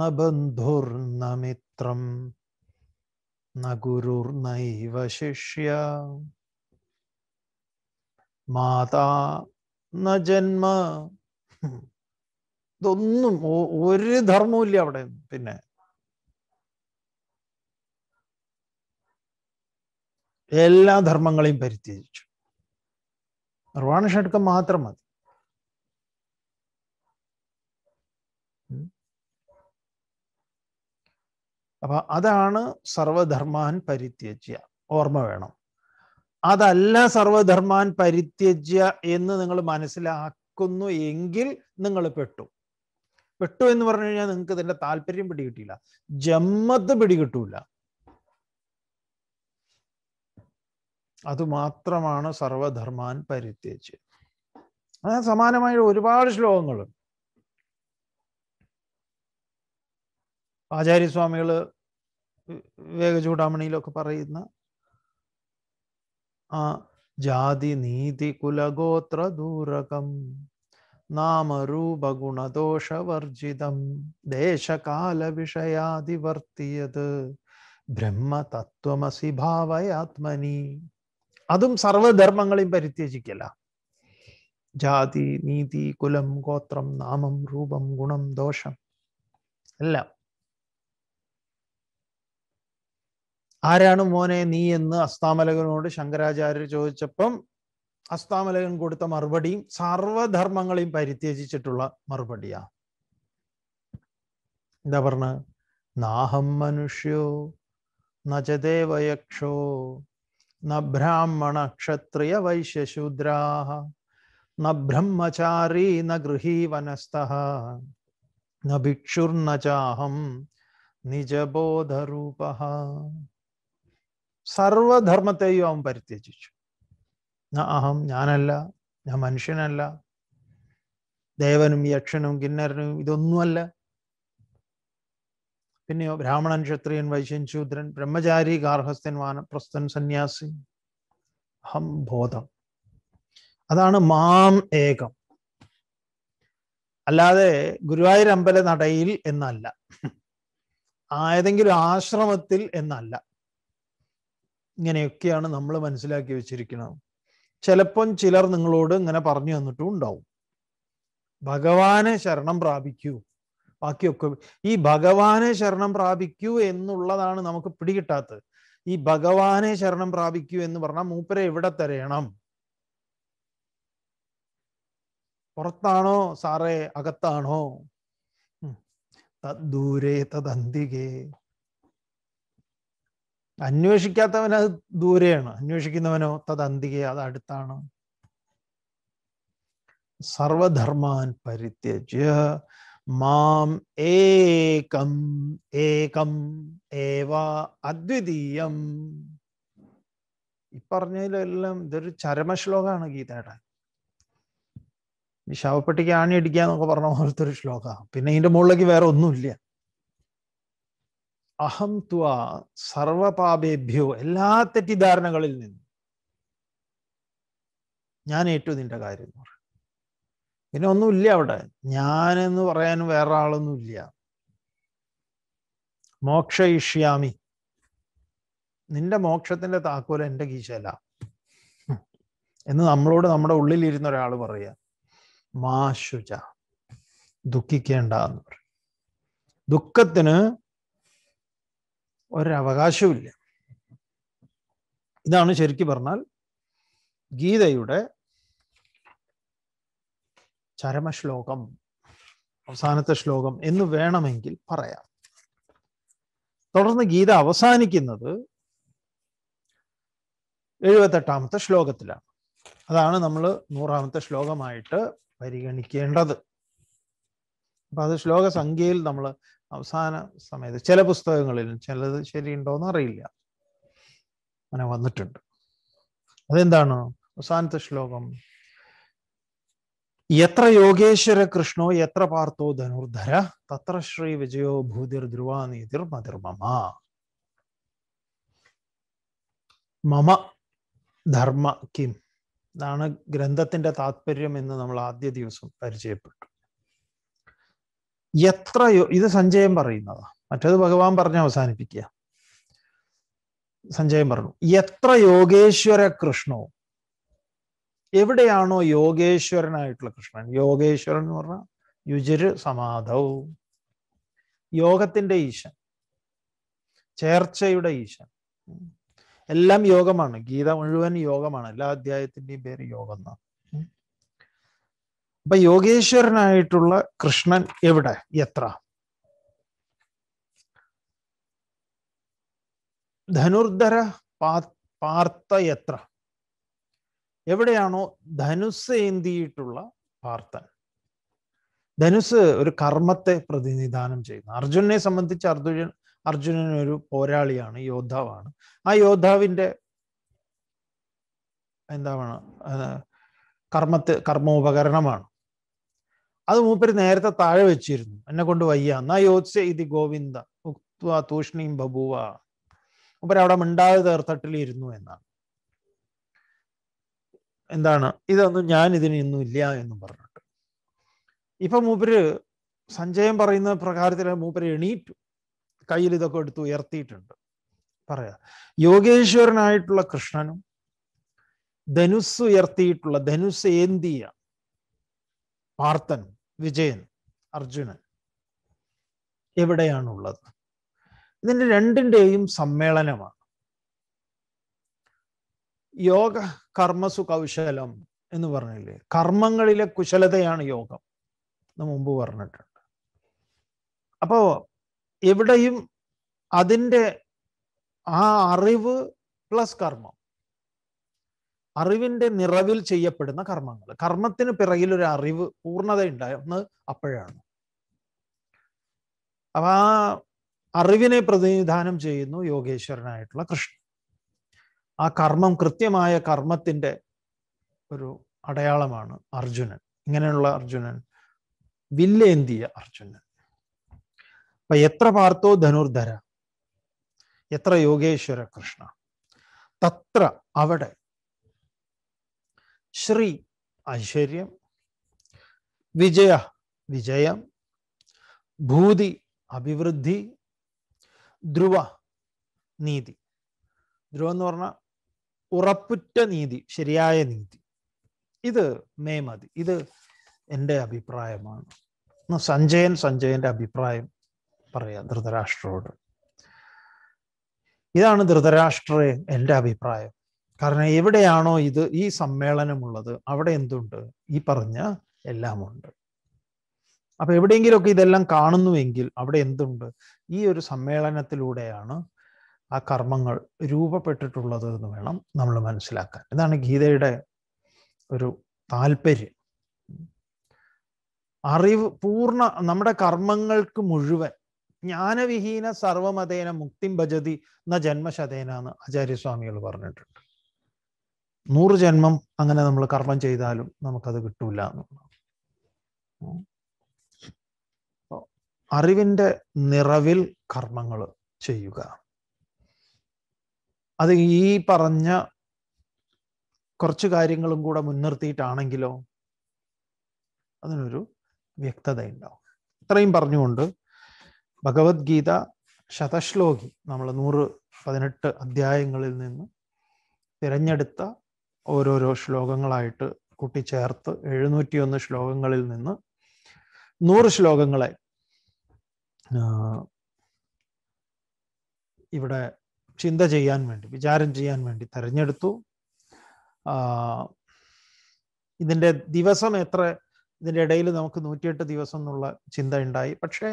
Speaker 1: ന ബന്ധുർ ന മിത്രം ന ഗുരുർ നൈവ ശിഷ്യ മാതാ ന ജന്മ ഇതൊന്നും ഒരു ധർമ്മവും ഇല്ല അവിടെ പിന്നെ എല്ലാ ധർമ്മങ്ങളെയും പരിത്യജിച്ചു നിർവ്വാണ ഷഡ്കം മാത്രം മതി അപ്പൊ അതാണ് സർവധർമാൻ പരിത്യജ്യ ഓർമ്മ വേണം അതല്ല സർവധർമാൻ പരിത്യജ്യ എന്ന് നിങ്ങൾ മനസ്സിലാക്കുന്നു എങ്കിൽ നിങ്ങൾ പെട്ടു പെട്ടു എന്ന് പറഞ്ഞു കഴിഞ്ഞാൽ നിങ്ങൾക്ക് ഇതിന്റെ താല്പര്യം പിടികിട്ടില്ല ജമ്മത്ത് പിടികിട്ടൂല അതുമാത്രമാണ് സർവധർമാൻ പരിത്യജ് അങ്ങനെ സമാനമായ ഒരുപാട് ശ്ലോകങ്ങളുണ്ട് ആചാര്യസ്വാമികൾ വിവേകചൂടാമണിയിലൊക്കെ പറയുന്ന ആ ജാതി നീതി കുലഗോത്ര ദൂരകം നാമരൂപഗുണദോഷവർജിതം ദേശകാല വിഷയാതിവർത്തിയത് ബ്രഹ്മതത്വമസി ഭാവയാത്മനി അതും സർവധർമ്മങ്ങളെയും പരിത്യജിക്കല ജാതി നീതി കുലം ഗോത്രം നാമം രൂപം ഗുണം ദോഷം എല്ലാം ആരാണ് മോനെ നീ എന്ന് അസ്താമലകനോട് ശങ്കരാചാര്യർ ചോദിച്ചപ്പം അസ്താമലകൻ കൊടുത്ത മറുപടിയും സർവധർമ്മങ്ങളെയും പരിത്യജിച്ചിട്ടുള്ള മറുപടിയാ എന്താ പറഞ്ഞ നാഹം മനുഷ്യോ നജദേവയക്ഷോ ന ബ്രാഹ്മണ ക്ഷത്രിയ വൈശ്യശൂദ്രാഹ ന ബ്രഹ്മചാരി ന ഗൃഹീവനസ്ഥ ന ഭിക്ഷുർന ചാഹം നിജബോധരൂപ സർവധർമ്മത്തെയും അവൻ പരിത്യജിച്ചു ന അഹം ഞാനല്ല ഞാൻ മനുഷ്യനല്ല ദേവനും യക്ഷനും കിന്നരനും ഇതൊന്നുമല്ല പിന്നെയോ ബ്രാഹ്മണൻ ക്ഷത്രിയൻ വൈശ്യൻ ശൂദ്രൻ ബ്രഹ്മചാരി ഗാർഹസ്ഥൻ വാനപ്രസ്ഥൻ സന്യാസി അഹം ബോധം അതാണ് മാം ഏകം അല്ലാതെ ഗുരുവായൂർ അമ്പല നടയിൽ എന്നല്ല ഏതെങ്കിലും ആശ്രമത്തിൽ എന്നല്ല ഇങ്ങനെയൊക്കെയാണ് നമ്മൾ മനസ്സിലാക്കി വെച്ചിരിക്കുന്നത് ചിലപ്പം ചിലർ നിങ്ങളോട് ഇങ്ങനെ പറഞ്ഞു തന്നിട്ടും ഉണ്ടാവും ഭഗവാനെ ശരണം പ്രാപിക്കൂ ബാക്കിയൊക്കെ ഈ ഭഗവാനെ ശരണം പ്രാപിക്കൂ എന്നുള്ളതാണ് നമുക്ക് പിടികിട്ടാത്തത് ഈ ഭഗവാനെ ശരണം പ്രാപിക്കൂ എന്ന് പറഞ്ഞാൽ മൂപ്പരെ എവിടെ തരയണം പുറത്താണോ സാറേ അകത്താണോ തദ്ദൂരേ തദ്ന്തികേ അന്വേഷിക്കാത്തവൻ അത് ദൂരെയാണ് അന്വേഷിക്കുന്നവനോ തദ്ന്തികേ അത് അടുത്താണ് സർവധർമാൻ പരിത്യജ്യ മാം ഏകം ഏകം ഏവ അദ്വിതീയം ഈ പറഞ്ഞതിലെല്ലാം ഇതൊരു ചരമശ്ലോകമാണ് ഗീതയുടെ ശവപ്പെട്ടിക്ക് ആണി അടിക്കുക എന്നൊക്കെ പറഞ്ഞ പോലത്തെ ഒരു ശ്ലോകമാണ് പിന്നെ ഇതിന്റെ മുകളിലേക്ക് വേറെ ഒന്നുമില്ല അഹം ത്വ സർവപാപേഭ്യോ എല്ലാ തെറ്റിദ്ധാരണകളിൽ നിന്നും ഞാൻ ഏറ്റു നിന്റെ കാര്യം എന്ന് പറയും പിന്നെ ഒന്നുമില്ല അവിടെ ഞാനെന്ന് പറയാനും വേറെ ആളൊന്നുമില്ല മോക്ഷ ഇഷ്യാമി നിന്റെ മോക്ഷത്തിന്റെ താക്കോൽ എൻ്റെ കീശല എന്ന് നമ്മളോട് നമ്മുടെ ഉള്ളിലിരുന്ന ഒരാൾ പറയുക മാശുച ദുഃഖിക്കേണ്ട എന്ന് പറയും ദുഃഖത്തിന് ഒരവകാശമില്ല ഇതാണ് ശരിക്കും പറഞ്ഞാൽ ഗീതയുടെ ചരമശ്ലോകം അവസാനത്തെ ശ്ലോകം എന്ന് വേണമെങ്കിൽ പറയാം തുടർന്ന് ഗീത അവസാനിക്കുന്നത് എഴുപത്തെട്ടാമത്തെ ശ്ലോകത്തിലാണ് അതാണ് നമ്മൾ നൂറാമത്തെ ശ്ലോകമായിട്ട് പരിഗണിക്കേണ്ടത് അപ്പൊ അത് സംഖ്യയിൽ നമ്മൾ അവസാന സമയത്ത് ചില പുസ്തകങ്ങളിൽ ചിലത് എന്ന് അറിയില്ല അങ്ങനെ വന്നിട്ടുണ്ട് അതെന്താണ് അവസാനത്തെ ശ്ലോകം എത്ര യോഗേശ്വര കൃഷ്ണോ എത്ര പാർത്ഥോ ധനുർധര തത്ര ശ്രീ വിജയോ ഭൂതിർ ധ്രുവാനീതിർ മതിർമമ മമ ധർമ്മ കിം ഇതാണ് ഗ്രന്ഥത്തിന്റെ താത്പര്യം എന്ന് നമ്മൾ ആദ്യ ദിവസം പരിചയപ്പെട്ടു എത്ര ഇത് സഞ്ജയം പറയുന്നതാ മറ്റേത് ഭഗവാൻ പറഞ്ഞ അവസാനിപ്പിക്കുക സഞ്ജയം പറഞ്ഞു എത്ര യോഗേശ്വര കൃഷ്ണോ എവിടെയാണോ യോഗേശ്വരനായിട്ടുള്ള കൃഷ്ണൻ യോഗേശ്വരൻ എന്ന് പറഞ്ഞാൽ യുജര് സമാധവും യോഗത്തിന്റെ ഈശൻ ചേർച്ചയുടെ ഈശൻ എല്ലാം യോഗമാണ് ഗീത മുഴുവൻ യോഗമാണ് എല്ലാ അധ്യായത്തിന്റെയും പേര് യോഗം എന്നാണ് അപ്പൊ യോഗേശ്വരനായിട്ടുള്ള കൃഷ്ണൻ എവിടെ എത്ര ധനുർധര പാർത്ത എത്ര എവിടെയാണോ ധനുസ് ഏന്തിയിട്ടുള്ള പാർത്ഥൻ ധനുസ് ഒരു കർമ്മത്തെ പ്രതിനിധാനം ചെയ്യുന്നു അർജുനെ സംബന്ധിച്ച് അർജുനൻ അർജുനൻ ഒരു പോരാളിയാണ് യോദ്ധാവാണ് ആ യോദ്ധാവിന്റെ എന്താണ് കർമ്മത്തെ കർമ്മോപകരണമാണ് അത് മൂപ്പര് നേരത്തെ താഴെ വെച്ചിരുന്നു എന്നെ കൊണ്ട് വയ്യ എന്നാ യോത്സ്യ ഇതി ഗോവിന്ദ ഉക്വ തൂഷ്ണീം ബബുവ മൂപ്പര് അവിടെ മിണ്ടാതെ തേർത്തട്ടിലിരുന്നു എന്നാണ് എന്താണ് ഇതൊന്നും ഞാൻ ഇതിനൊന്നും ഇല്ല എന്നും പറഞ്ഞിട്ട് ഇപ്പൊ മൂപ്പര് സഞ്ജയം പറയുന്ന പ്രകാരത്തിൽ മൂപ്പര് എണീറ്റു കയ്യിൽ ഇതൊക്കെ എടുത്ത് ഉയർത്തിയിട്ടുണ്ട് പറയാ യോഗേശ്വരനായിട്ടുള്ള കൃഷ്ണനും ധനുസ് ഉയർത്തിയിട്ടുള്ള ധനുസ് ഏന്തിയ പാർത്ഥനും വിജയൻ അർജുനൻ എവിടെയാണുള്ളത് ഇതിന്റെ രണ്ടിന്റെയും സമ്മേളനമാണ് യോഗ കർമ്മസു കൗശലം എന്ന് പറഞ്ഞില്ലേ കർമ്മങ്ങളിലെ കുശലതയാണ് യോഗം എന്ന് മുമ്പ് പറഞ്ഞിട്ടുണ്ട് അപ്പോ എവിടെയും അതിൻ്റെ ആ അറിവ് പ്ലസ് കർമ്മം അറിവിന്റെ നിറവിൽ ചെയ്യപ്പെടുന്ന കർമ്മങ്ങൾ കർമ്മത്തിന് പിറകിൽ ഒരു അറിവ് പൂർണ്ണത ഉണ്ടായെന്ന് അപ്പോഴാണ് അപ്പൊ ആ അറിവിനെ പ്രതിനിധാനം ചെയ്യുന്നു യോഗേശ്വരനായിട്ടുള്ള കൃഷ്ണൻ ആ കർമ്മം കൃത്യമായ കർമ്മത്തിൻ്റെ ഒരു അടയാളമാണ് അർജുനൻ ഇങ്ങനെയുള്ള അർജുനൻ വില്ലേന്തിയ അർജുനൻ അപ്പൊ എത്ര പാർത്തോ ധനുർധര എത്ര യോഗേശ്വര കൃഷ്ണ തത്ര അവിടെ ശ്രീ ഐശ്വര്യം വിജയ വിജയം ഭൂതി അഭിവൃദ്ധി ധ്രുവ നീതി ധ്രുവ എന്ന് പറഞ്ഞാൽ ഉറപ്പുറ്റ നീതി ശരിയായ നീതി ഇത് മേമതി ഇത് എൻ്റെ അഭിപ്രായമാണ് സഞ്ജയൻ സഞ്ജയന്റെ അഭിപ്രായം പറയാം ധൃതരാഷ്ട്രോട് ഇതാണ് ധൃതരാഷ്ട്ര എൻ്റെ അഭിപ്രായം കാരണം എവിടെയാണോ ഇത് ഈ സമ്മേളനമുള്ളത് അവിടെ എന്തുണ്ട് ഈ പറഞ്ഞ എല്ലാമുണ്ട് അപ്പൊ എവിടെയെങ്കിലുമൊക്കെ ഇതെല്ലാം കാണുന്നുവെങ്കിൽ അവിടെ എന്തുണ്ട് ഈ ഒരു സമ്മേളനത്തിലൂടെയാണ് ആ കർമ്മങ്ങൾ രൂപപ്പെട്ടിട്ടുള്ളത് എന്ന് വേണം നമ്മൾ മനസ്സിലാക്കാൻ ഇതാണ് ഗീതയുടെ ഒരു താല്പര്യം അറിവ് പൂർണ്ണ നമ്മുടെ കർമ്മങ്ങൾക്ക് മുഴുവൻ ജ്ഞാനവിഹീന സർവമതേന മുക്തിം ഭജതി എന്ന ജന്മശതേന എന്ന് ആചാര്യസ്വാമികൾ പറഞ്ഞിട്ടുണ്ട് നൂറ് ജന്മം അങ്ങനെ നമ്മൾ കർമ്മം ചെയ്താലും നമുക്കത് കിട്ടൂല എന്നുള്ളതാണ് അറിവിന്റെ നിറവിൽ കർമ്മങ്ങൾ ചെയ്യുക അത് ഈ പറഞ്ഞ കുറച്ച് കാര്യങ്ങളും കൂടെ മുൻനിർത്തിയിട്ടാണെങ്കിലോ അതിനൊരു ഉണ്ടാവും ഇത്രയും പറഞ്ഞുകൊണ്ട് ഭഗവത്ഗീത ശതശ്ലോകി നമ്മൾ നൂറ് പതിനെട്ട് അധ്യായങ്ങളിൽ നിന്ന് തിരഞ്ഞെടുത്ത ഓരോരോ ശ്ലോകങ്ങളായിട്ട് കൂട്ടിച്ചേർത്ത് എഴുന്നൂറ്റിയൊന്ന് ശ്ലോകങ്ങളിൽ നിന്ന് നൂറ് ശ്ലോകങ്ങളെ ഇവിടെ ചിന്ത ചെയ്യാൻ വേണ്ടി വിചാരം ചെയ്യാൻ വേണ്ടി തെരഞ്ഞെടുത്തു ഇതിൻ്റെ ദിവസം എത്ര ഇതിൻ്റെ ഇടയിൽ നമുക്ക് നൂറ്റിയെട്ട് ദിവസം എന്നുള്ള ചിന്ത ഉണ്ടായി പക്ഷേ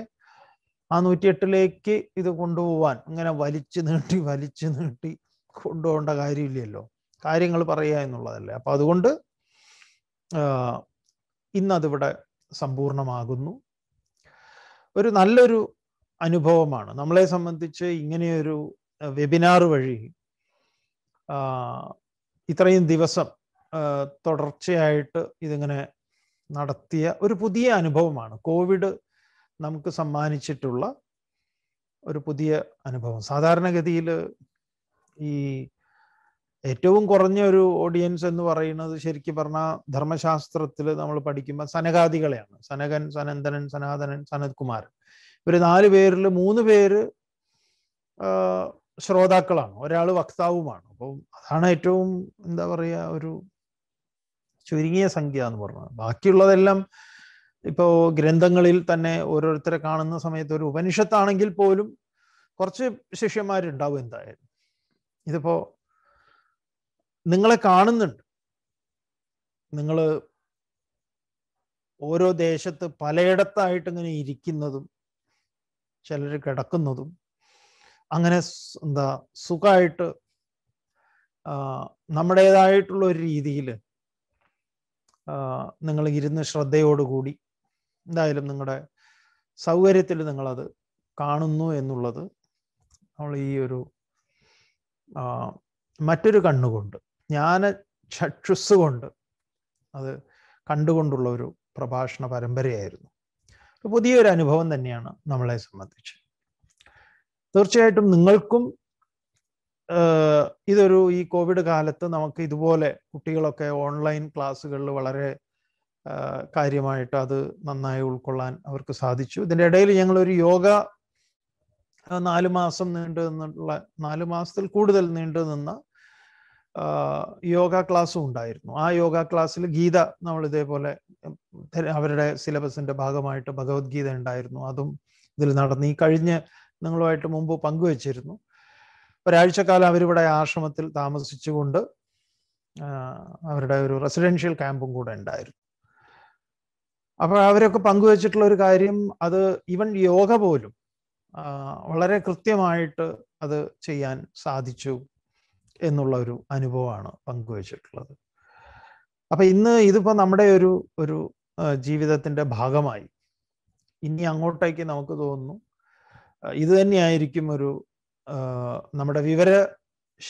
Speaker 1: ആ നൂറ്റിയെട്ടിലേക്ക് ഇത് കൊണ്ടുപോവാൻ ഇങ്ങനെ വലിച്ചു നീട്ടി വലിച്ചു നീട്ടി കൊണ്ടുപോകേണ്ട കാര്യമില്ലല്ലോ കാര്യങ്ങൾ പറയുക എന്നുള്ളതല്ലേ അപ്പം അതുകൊണ്ട് ഇന്നതിവിടെ സമ്പൂർണമാകുന്നു ഒരു നല്ലൊരു അനുഭവമാണ് നമ്മളെ സംബന്ധിച്ച് ഇങ്ങനെയൊരു വെബിനാർ വഴി ഇത്രയും ദിവസം തുടർച്ചയായിട്ട് ഇതിങ്ങനെ നടത്തിയ ഒരു പുതിയ അനുഭവമാണ് കോവിഡ് നമുക്ക് സമ്മാനിച്ചിട്ടുള്ള ഒരു പുതിയ അനുഭവം സാധാരണഗതിയിൽ ഈ ഏറ്റവും കുറഞ്ഞ ഒരു ഓഡിയൻസ് എന്ന് പറയുന്നത് ശരിക്കും പറഞ്ഞാൽ ധർമ്മശാസ്ത്രത്തിൽ നമ്മൾ പഠിക്കുമ്പോൾ സനകാദികളെയാണ് സനകൻ സനന്ദനൻ സനാതനൻ സനത്കുമാരൻ ഇവർ നാല് പേരിൽ മൂന്ന് പേര് ശ്രോതാക്കളാണ് ഒരാൾ വക്താവുമാണ് അപ്പം അതാണ് ഏറ്റവും എന്താ പറയുക ഒരു ചുരുങ്ങിയ സംഖ്യ എന്ന് പറഞ്ഞത് ബാക്കിയുള്ളതെല്ലാം ഇപ്പോൾ ഗ്രന്ഥങ്ങളിൽ തന്നെ ഓരോരുത്തരെ കാണുന്ന സമയത്ത് ഒരു ഉപനിഷത്താണെങ്കിൽ പോലും കുറച്ച് ശിഷ്യന്മാരുണ്ടാവും എന്തായാലും ഇതിപ്പോ നിങ്ങളെ കാണുന്നുണ്ട് നിങ്ങൾ ഓരോ ദേശത്ത് പലയിടത്തായിട്ട് ഇങ്ങനെ ഇരിക്കുന്നതും ചിലർ കിടക്കുന്നതും അങ്ങനെ എന്താ സുഖമായിട്ട് നമ്മുടേതായിട്ടുള്ള ഒരു രീതിയിൽ നിങ്ങൾ ഇരുന്ന് ശ്രദ്ധയോടുകൂടി എന്തായാലും നിങ്ങളുടെ സൗകര്യത്തിൽ നിങ്ങളത് കാണുന്നു എന്നുള്ളത് നമ്മൾ ഈ ഒരു മറ്റൊരു കണ്ണുകൊണ്ട് ജ്ഞാന ചക്ഷുസ് കൊണ്ട് അത് കണ്ടുകൊണ്ടുള്ള ഒരു പ്രഭാഷണ പരമ്പരയായിരുന്നു പുതിയൊരു അനുഭവം തന്നെയാണ് നമ്മളെ സംബന്ധിച്ച് തീർച്ചയായിട്ടും നിങ്ങൾക്കും ഇതൊരു ഈ കോവിഡ് കാലത്ത് നമുക്ക് ഇതുപോലെ കുട്ടികളൊക്കെ ഓൺലൈൻ ക്ലാസ്സുകളിൽ വളരെ കാര്യമായിട്ട് അത് നന്നായി ഉൾക്കൊള്ളാൻ അവർക്ക് സാധിച്ചു ഇതിൻ്റെ ഇടയിൽ ഞങ്ങൾ ഒരു യോഗ നാല് മാസം നീണ്ടു നിന്നുള്ള നാല് മാസത്തിൽ കൂടുതൽ നീണ്ടു നിന്ന യോഗ ക്ലാസ്സും ഉണ്ടായിരുന്നു ആ യോഗ ക്ലാസ്സിൽ ഗീത നമ്മൾ ഇതേപോലെ അവരുടെ സിലബസിന്റെ ഭാഗമായിട്ട് ഭഗവത്ഗീത ഉണ്ടായിരുന്നു അതും ഇതിൽ നടന്നു ഈ കഴിഞ്ഞ നിങ്ങളുമായിട്ട് മുമ്പ് പങ്കുവച്ചിരുന്നു ഒരാഴ്ചക്കാലം അവരിവിടെ ആശ്രമത്തിൽ താമസിച്ചുകൊണ്ട് അവരുടെ ഒരു റെസിഡൻഷ്യൽ ക്യാമ്പും കൂടെ ഉണ്ടായിരുന്നു അപ്പോൾ അവരൊക്കെ പങ്കുവച്ചിട്ടുള്ള ഒരു കാര്യം അത് ഈവൻ യോഗ പോലും വളരെ കൃത്യമായിട്ട് അത് ചെയ്യാൻ സാധിച്ചു എന്നുള്ള ഒരു അനുഭവമാണ് പങ്കുവച്ചിട്ടുള്ളത് അപ്പൊ ഇന്ന് ഇതിപ്പോ നമ്മുടെ ഒരു ഒരു ജീവിതത്തിന്റെ ഭാഗമായി ഇനി അങ്ങോട്ടേക്ക് നമുക്ക് തോന്നുന്നു ഇത് തന്നെയായിരിക്കും ഒരു നമ്മുടെ വിവര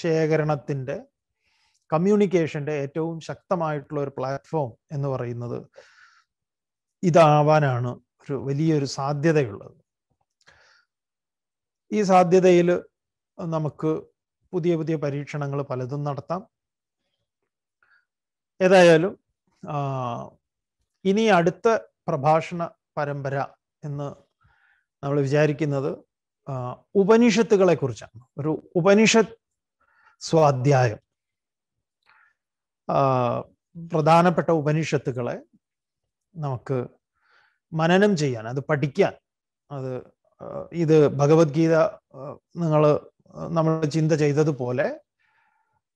Speaker 1: ശേഖരണത്തിൻ്റെ കമ്മ്യൂണിക്കേഷൻ്റെ ഏറ്റവും ശക്തമായിട്ടുള്ള ഒരു പ്ലാറ്റ്ഫോം എന്ന് പറയുന്നത് ഇതാവാനാണ് ഒരു വലിയൊരു സാധ്യതയുള്ളത് ഈ സാധ്യതയിൽ നമുക്ക് പുതിയ പുതിയ പരീക്ഷണങ്ങൾ പലതും നടത്താം ഏതായാലും ഇനി അടുത്ത പ്രഭാഷണ പരമ്പര എന്ന് നമ്മൾ വിചാരിക്കുന്നത് ഉപനിഷത്തുകളെ കുറിച്ചാണ് ഒരു ഉപനിഷത് സ്വാധ്യായം പ്രധാനപ്പെട്ട ഉപനിഷത്തുകളെ നമുക്ക് മനനം ചെയ്യാൻ അത് പഠിക്കാൻ അത് ഇത് ഭഗവത്ഗീത നിങ്ങൾ നമ്മൾ ചിന്ത ചെയ്തതുപോലെ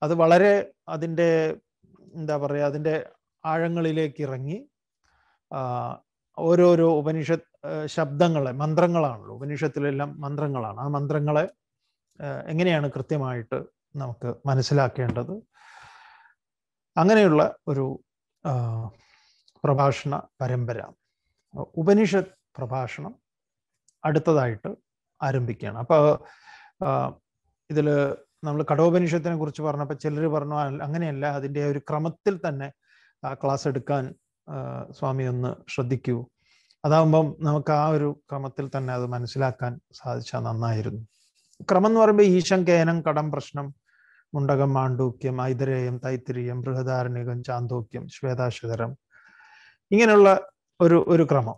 Speaker 1: അത് വളരെ അതിൻ്റെ എന്താ പറയുക അതിൻ്റെ ആഴങ്ങളിലേക്ക് ഇറങ്ങി ഓരോരോ ഉപനിഷത്ത് ശബ്ദങ്ങളെ മന്ത്രങ്ങളാണല്ലോ ഉപനിഷത്തിലെല്ലാം മന്ത്രങ്ങളാണ് ആ മന്ത്രങ്ങളെ എങ്ങനെയാണ് കൃത്യമായിട്ട് നമുക്ക് മനസ്സിലാക്കേണ്ടത് അങ്ങനെയുള്ള ഒരു പ്രഭാഷണ പരമ്പര ഉപനിഷത്ത് പ്രഭാഷണം അടുത്തതായിട്ട് ആരംഭിക്കുകയാണ് അപ്പോൾ ഇതിൽ നമ്മൾ കടോപനിഷത്തിനെ കുറിച്ച് പറഞ്ഞപ്പോൾ ചിലർ പറഞ്ഞു അങ്ങനെയല്ല അതിൻ്റെ ഒരു ക്രമത്തിൽ തന്നെ ആ ക്ലാസ് എടുക്കാൻ സ്വാമി ഒന്ന് ശ്രദ്ധിക്കൂ അതാകുമ്പം നമുക്ക് ആ ഒരു ക്രമത്തിൽ തന്നെ അത് മനസ്സിലാക്കാൻ സാധിച്ചാൽ നന്നായിരുന്നു ക്രമം എന്ന് പറയുമ്പോൾ ഈശം കേനം കടം പ്രശ്നം മുണ്ടകം മാണ്ഡൂക്യം ഐതരേയം തൈത്തിരിയം ബൃഹധാരണികം ചാന്തോക്യം ശ്വേതാശ്വതരം ഇങ്ങനെയുള്ള ഒരു ഒരു ക്രമം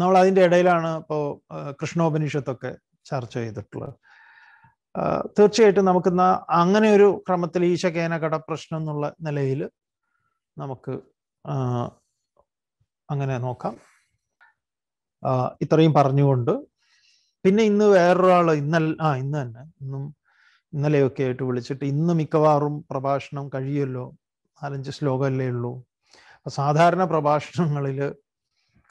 Speaker 1: നമ്മൾ അതിൻ്റെ ഇടയിലാണ് ഇപ്പോൾ കൃഷ്ണോപനിഷത്തൊക്കെ ചർച്ച ചെയ്തിട്ടുള്ളത് തീർച്ചയായിട്ടും നമുക്ക് അങ്ങനെ ഒരു ക്രമത്തിൽ ഈശകേന കടപ്രശ്നം എന്നുള്ള നിലയിൽ നമുക്ക് അങ്ങനെ നോക്കാം ഇത്രയും പറഞ്ഞുകൊണ്ട് പിന്നെ ഇന്ന് വേറൊരാൾ ഇന്നലെ ആ ഇന്ന് തന്നെ ഇന്നും ഇന്നലെയൊക്കെ ആയിട്ട് വിളിച്ചിട്ട് ഇന്ന് മിക്കവാറും പ്രഭാഷണം കഴിയുമല്ലോ നാലഞ്ച് ശ്ലോകമല്ലേ ഉള്ളൂ അപ്പം സാധാരണ പ്രഭാഷണങ്ങളിൽ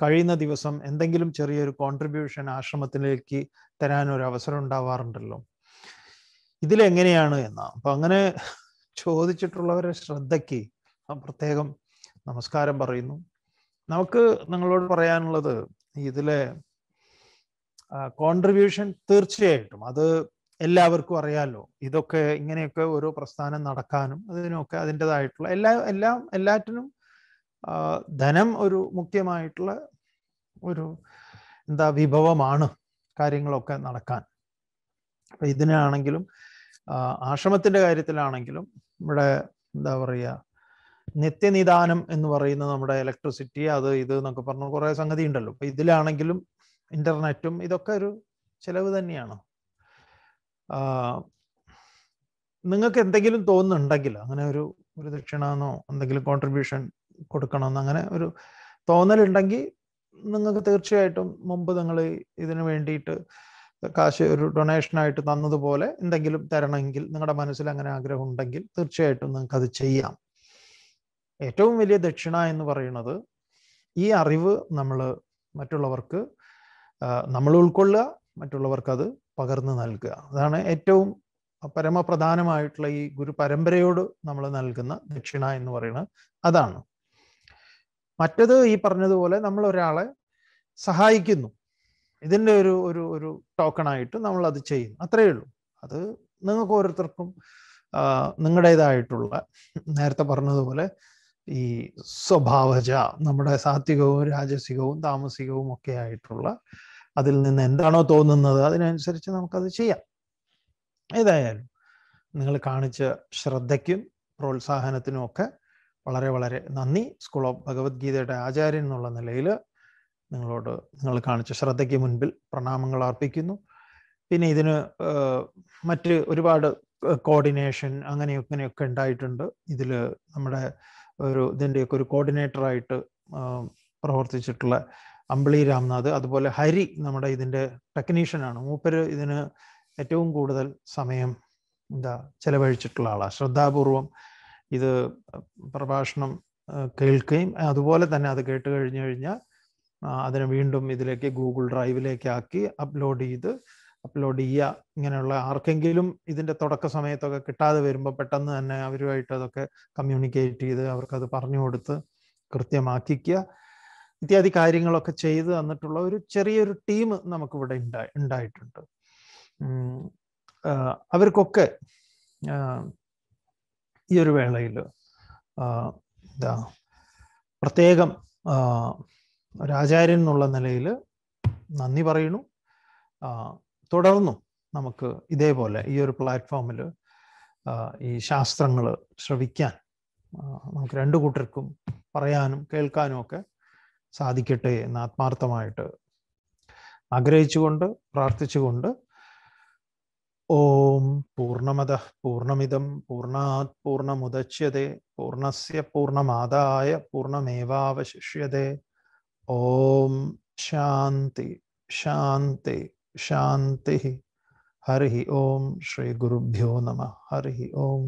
Speaker 1: കഴിയുന്ന ദിവസം എന്തെങ്കിലും ചെറിയൊരു കോൺട്രിബ്യൂഷൻ ആശ്രമത്തിലേക്ക് തരാൻ ഒരു അവസരം ഉണ്ടാവാറുണ്ടല്ലോ ഇതിലെങ്ങനെയാണ് എന്നാ അപ്പം അങ്ങനെ ചോദിച്ചിട്ടുള്ളവരെ ശ്രദ്ധയ്ക്ക് പ്രത്യേകം നമസ്കാരം പറയുന്നു നമുക്ക് നിങ്ങളോട് പറയാനുള്ളത് ഇതിലെ കോൺട്രിബ്യൂഷൻ തീർച്ചയായിട്ടും അത് എല്ലാവർക്കും അറിയാലോ ഇതൊക്കെ ഇങ്ങനെയൊക്കെ ഓരോ പ്രസ്ഥാനം നടക്കാനും അതിനൊക്കെ അതിൻ്റെതായിട്ടുള്ള എല്ലാ എല്ലാം എല്ലാറ്റിനും ധനം ഒരു മുഖ്യമായിട്ടുള്ള ഒരു എന്താ വിഭവമാണ് കാര്യങ്ങളൊക്കെ നടക്കാൻ അപ്പൊ ഇതിനാണെങ്കിലും ആശ്രമത്തിന്റെ കാര്യത്തിലാണെങ്കിലും ഇവിടെ എന്താ പറയുക നിത്യനിദാനം എന്ന് പറയുന്ന നമ്മുടെ ഇലക്ട്രിസിറ്റി അത് ഇത് എന്നൊക്കെ പറഞ്ഞ കുറെ സംഗതി ഉണ്ടല്ലോ അപ്പൊ ഇതിലാണെങ്കിലും ഇന്റർനെറ്റും ഇതൊക്കെ ഒരു ചെലവ് തന്നെയാണ് നിങ്ങൾക്ക് എന്തെങ്കിലും തോന്നുന്നുണ്ടെങ്കിൽ അങ്ങനെ ഒരു ഒരു ദക്ഷിണമെന്നോ എന്തെങ്കിലും കോൺട്രിബ്യൂഷൻ കൊടുക്കണമെന്ന് അങ്ങനെ ഒരു തോന്നലുണ്ടെങ്കിൽ നിങ്ങൾക്ക് തീർച്ചയായിട്ടും മുമ്പ് നിങ്ങൾ ഇതിനു വേണ്ടിയിട്ട് കാശ് ഒരു ഡൊണേഷനായിട്ട് തന്നതുപോലെ എന്തെങ്കിലും തരണമെങ്കിൽ നിങ്ങളുടെ മനസ്സിൽ അങ്ങനെ ആഗ്രഹം ഉണ്ടെങ്കിൽ തീർച്ചയായിട്ടും നിങ്ങൾക്ക് അത് ചെയ്യാം ഏറ്റവും വലിയ ദക്ഷിണ എന്ന് പറയുന്നത് ഈ അറിവ് നമ്മൾ മറ്റുള്ളവർക്ക് നമ്മൾ ഉൾക്കൊള്ളുക മറ്റുള്ളവർക്ക് അത് പകർന്നു നൽകുക അതാണ് ഏറ്റവും പരമപ്രധാനമായിട്ടുള്ള ഈ ഗുരു പരമ്പരയോട് നമ്മൾ നൽകുന്ന ദക്ഷിണ എന്ന് പറയുന്നത് അതാണ് മറ്റത് ഈ പറഞ്ഞതുപോലെ നമ്മൾ ഒരാളെ സഹായിക്കുന്നു ഇതിൻ്റെ ഒരു ഒരു ഒരു ടോക്കണായിട്ട് നമ്മൾ അത് ചെയ്യുന്നു അത്രയേ ഉള്ളൂ അത് നിങ്ങൾക്ക് ഓരോരുത്തർക്കും നിങ്ങളുടേതായിട്ടുള്ള നേരത്തെ പറഞ്ഞതുപോലെ ഈ സ്വഭാവജ നമ്മുടെ സാത്വികവും രാജസികവും താമസികവും ഒക്കെ ആയിട്ടുള്ള അതിൽ നിന്ന് എന്താണോ തോന്നുന്നത് അതിനനുസരിച്ച് നമുക്കത് ചെയ്യാം ഏതായാലും നിങ്ങൾ കാണിച്ച ശ്രദ്ധയ്ക്കും പ്രോത്സാഹനത്തിനും ഒക്കെ വളരെ വളരെ നന്ദി സ്കൂൾ ഓഫ് ഭഗവത്ഗീതയുടെ ആചാര്യൻ എന്നുള്ള നിലയിൽ നിങ്ങളോട് നിങ്ങൾ കാണിച്ച ശ്രദ്ധയ്ക്ക് മുൻപിൽ പ്രണാമങ്ങൾ അർപ്പിക്കുന്നു പിന്നെ ഇതിന് മറ്റ് ഒരുപാട് കോർഡിനേഷൻ അങ്ങനെ ഉണ്ടായിട്ടുണ്ട് ഇതിൽ നമ്മുടെ ഒരു ഇതിൻ്റെയൊക്കെ ഒരു കോർഡിനേറ്ററായിട്ട് പ്രവർത്തിച്ചിട്ടുള്ള അമ്പിളി രാംനാഥ് അതുപോലെ ഹരി നമ്മുടെ ഇതിൻ്റെ ടെക്നീഷ്യനാണ് മൂപ്പര് ഇതിന് ഏറ്റവും കൂടുതൽ സമയം എന്താ ചെലവഴിച്ചിട്ടുള്ള ആളാണ് ശ്രദ്ധാപൂർവം ഇത് പ്രഭാഷണം കേൾക്കുകയും അതുപോലെ തന്നെ അത് കേട്ട് കഴിഞ്ഞു കഴിഞ്ഞാൽ അതിനെ വീണ്ടും ഇതിലേക്ക് ഗൂഗിൾ ഡ്രൈവിലേക്ക് ആക്കി അപ്ലോഡ് ചെയ്ത് അപ്ലോഡ് ചെയ്യുക ഇങ്ങനെയുള്ള ആർക്കെങ്കിലും ഇതിന്റെ തുടക്ക സമയത്തൊക്കെ കിട്ടാതെ വരുമ്പോൾ പെട്ടെന്ന് തന്നെ അവരുമായിട്ട് അതൊക്കെ കമ്മ്യൂണിക്കേറ്റ് ചെയ്ത് അവർക്കത് പറഞ്ഞു കൊടുത്ത് കൃത്യമാക്കിക്കുക ഇത്യാദി കാര്യങ്ങളൊക്കെ ചെയ്ത് തന്നിട്ടുള്ള ഒരു ചെറിയൊരു ടീം നമുക്കിവിടെ ഉണ്ടായി ഉണ്ടായിട്ടുണ്ട് അവർക്കൊക്കെ ഈ ഒരു വേളയിൽ എന്താ പ്രത്യേകം ഒരാചാര്യൻ എന്നുള്ള നിലയിൽ നന്ദി പറയണു തുടർന്നും നമുക്ക് ഇതേപോലെ ഈ ഒരു പ്ലാറ്റ്ഫോമിൽ ഈ ശാസ്ത്രങ്ങൾ ശ്രവിക്കാൻ നമുക്ക് രണ്ടു കൂട്ടർക്കും പറയാനും കേൾക്കാനും ഒക്കെ സാധിക്കട്ടെ എന്ന് ആത്മാർത്ഥമായിട്ട് ആഗ്രഹിച്ചുകൊണ്ട് പ്രാർത്ഥിച്ചുകൊണ്ട് ഓം പൂർണമത പൂർണമിതം പൂർണാത് പൂർണമുദച്യത്തെ പൂർണസ്യ പൂർണമാദായ പൂർണമേവാവശിഷ്യതേ ഓം ശാന്തി ശാന്തി शान्तिः हरिः ॐ श्रीगुरुभ्यो नमः हरिः ॐ